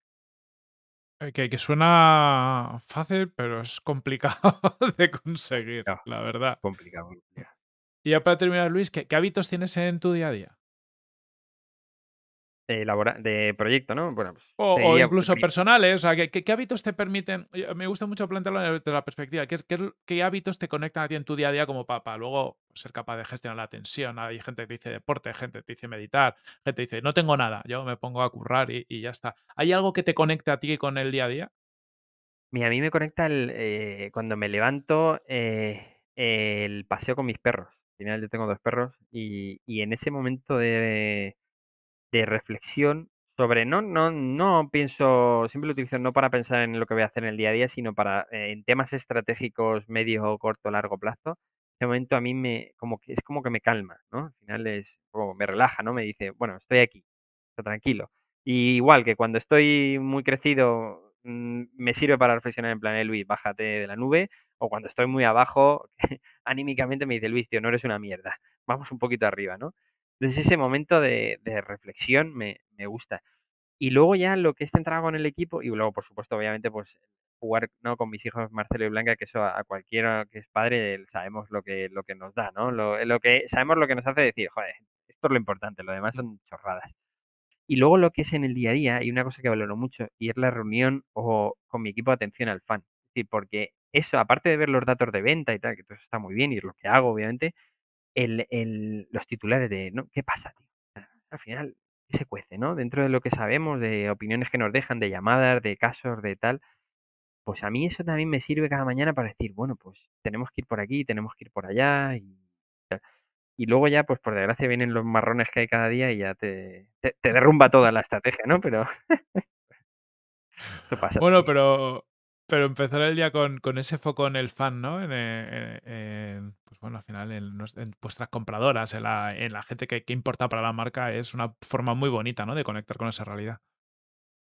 Eh, que, que, suena fácil, pero es complicado de conseguir, la verdad. Complicado. Y ya para terminar, Luis, ¿qué, hábitos tienes en tu día a día? de, proyecto, ¿no? Bueno, pues, o, incluso personales, o sea, ¿qué, hábitos te permiten? Me gusta mucho plantearlo desde la perspectiva, ¿qué, hábitos te conectan a ti en tu día a día como papá? Luego ser capaz de gestionar la tensión, hay gente que dice deporte, gente que te dice meditar, gente que dice no tengo nada, yo me pongo a currar y, ya está. ¿Hay algo que te conecte a ti con el día a día? a mí me conecta el, eh, cuando me levanto eh, el paseo con mis perros. Al final yo tengo dos perros y en ese momento de de reflexión sobre, no, no, no pienso, siempre lo utilizo no para pensar en lo que voy a hacer en el día a día, sino para eh, en temas estratégicos medio, corto, largo plazo. Este momento a mí me, como que, es como que me calma, ¿no? Al final es como me relaja, ¿no? Me dice, bueno, estoy aquí, está tranquilo. igual que cuando estoy muy crecido, mm, me sirve para reflexionar en plan, eh, Luis, bájate de la nube, o cuando estoy muy abajo, anímicamente me dice, Luis, tío, no eres una mierda, vamos un poquito arriba, ¿no? Entonces ese momento de, reflexión me, gusta. Y luego ya lo que es centrado con el equipo, y luego por supuesto obviamente pues jugar ¿no? con mis hijos Marcelo y Blanca, que eso a, cualquiera que es padre sabemos lo que, lo que nos da, ¿no? Eh, lo, que, sabemos lo que nos hace decir, joder, esto es lo importante, lo demás son chorradas. Y luego lo que es en el día a día, y una cosa que valoro mucho, y es la reunión o con mi equipo de atención al fan. Es porque eso, aparte de ver los datos de venta y tal, que todo está muy bien y es lo que hago, obviamente, el, los titulares de, ¿no? ¿Qué pasa, tío? Al final se cuece, ¿no? Dentro de lo que sabemos, de opiniones que nos dejan, de llamadas, de casos, de tal, pues a mí eso también me sirve cada mañana para decir, bueno, pues tenemos que ir por aquí, tenemos que ir por allá y luego ya, pues por desgracia vienen los marrones que hay cada día y ya te, te, derrumba toda la estrategia, ¿no? Pero... pasa. Bueno, pero pero empezar el día con, ese foco en el fan, ¿no? En, eh, eh, pues bueno, al final en, vuestras compradoras, en la, gente que, importa para la marca, es una forma muy bonita, ¿no? De conectar con esa realidad.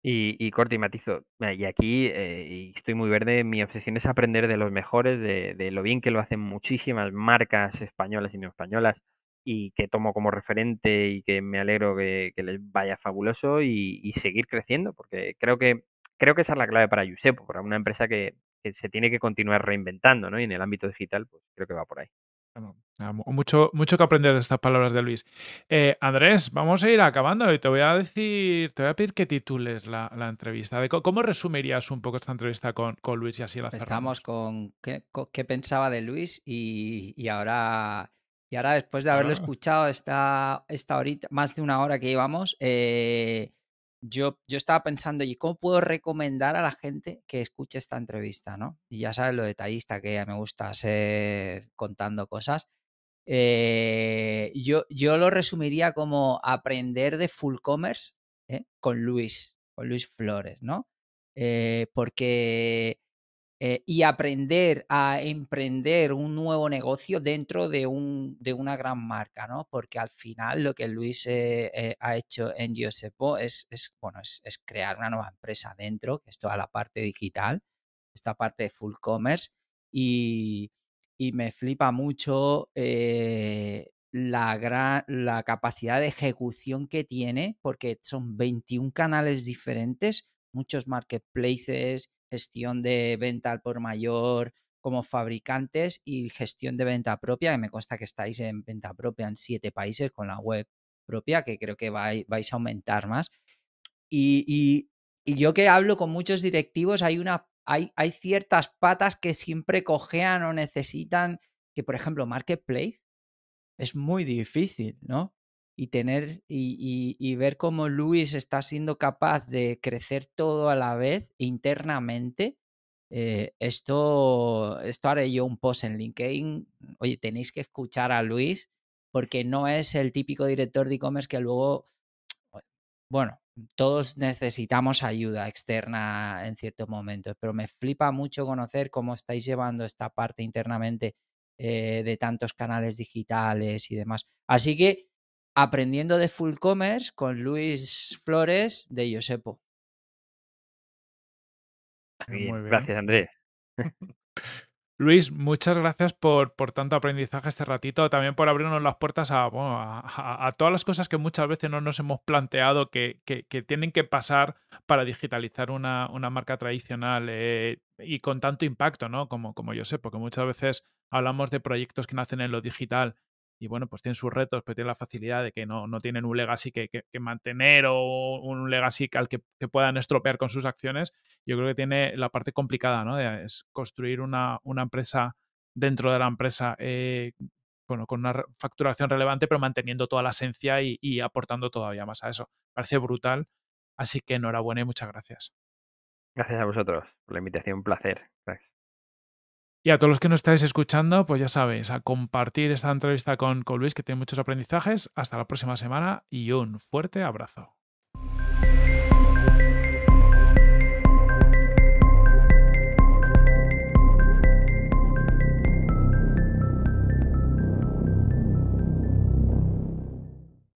Y, y, corto y matizo, y aquí eh, estoy muy verde, mi obsesión es aprender de los mejores, de, lo bien que lo hacen muchísimas marcas españolas y no españolas, y que tomo como referente y que me alegro que, les vaya fabuloso y, seguir creciendo, porque creo que creo que esa es la clave para Yusepo, para una empresa que, se tiene que continuar reinventando, ¿no? Y en el ámbito digital, pues creo que va por ahí. Ah, mucho, mucho que aprender de estas palabras de Luis. Eh, Andrés, vamos a ir acabando y te voy a decir, te voy a pedir que titules la, entrevista. ¿Cómo resumirías un poco esta entrevista con, con Luis y así la Empezamos con qué, pensaba de Luis y, ahora, y ahora después de haberlo ah. escuchado esta, esta horita, más de una hora que íbamos, eh, yo, yo estaba pensando, ¿y cómo puedo recomendar a la gente que escuche esta entrevista? ¿no? Y ya sabes lo detallista que me gusta ser contando cosas. Eh, yo, yo lo resumiría como aprender de full commerce ¿eh? con Luis, con Luis Flores, ¿no? Eh, porque eh, y aprender a emprender un nuevo negocio dentro de, un, de una gran marca, ¿no? Porque al final lo que Luis eh, eh, ha hecho en Giuseppe es, es, bueno, es, crear una nueva empresa dentro, que es toda la parte digital, esta parte de full commerce, y, y me flipa mucho la, gran, la capacidad de ejecución que tiene, porque son 21 canales diferentes, muchos marketplaces, gestión de venta al por mayor como fabricantes y gestión de venta propia, que me consta que estáis en venta propia en siete países con la web propia, que creo que vais, a aumentar más. Y, yo que hablo con muchos directivos, hay, una, hay, hay ciertas patas que siempre cojean o necesitan, que por ejemplo, Marketplace es muy difícil, ¿no? y tener y, ver cómo Luis está siendo capaz de crecer todo a la vez internamente. Eh, esto, esto haré yo un post en LinkedIn. Oye, tenéis que escuchar a Luis porque no es el típico director de e-commerce que luego, bueno, todos necesitamos ayuda externa en ciertos momentos, pero me flipa mucho conocer cómo estáis llevando esta parte internamente eh, de tantos canales digitales y demás. Así que Aprendiendo de Full Commerce con Luis Flores de Yosepo. gracias, Andrés. Luis, muchas gracias por, por, tanto aprendizaje este ratito, también por abrirnos las puertas a, todas las cosas que muchas veces no nos hemos planteado que, que, tienen que pasar para digitalizar una, marca tradicional eh, y con tanto impacto, ¿no? Como, como yo sé, porque muchas veces hablamos de proyectos que nacen en lo digital y bueno, pues tienen sus retos, pero tiene la facilidad de que no, no tienen un legacy que, que, mantener o un legacy al que, puedan estropear con sus acciones. Yo creo que tiene la parte complicada, ¿no? es construir una, empresa dentro de la empresa eh, bueno, con una facturación relevante, pero manteniendo toda la esencia y, y aportando todavía más a eso. Parece brutal. Así que enhorabuena y muchas gracias. Gracias a vosotros por la invitación, un placer. Gracias. Y a todos los que nos estáis escuchando, pues ya sabéis, a compartir esta entrevista con, con Luis, que tiene muchos aprendizajes. Hasta la próxima semana y un fuerte abrazo.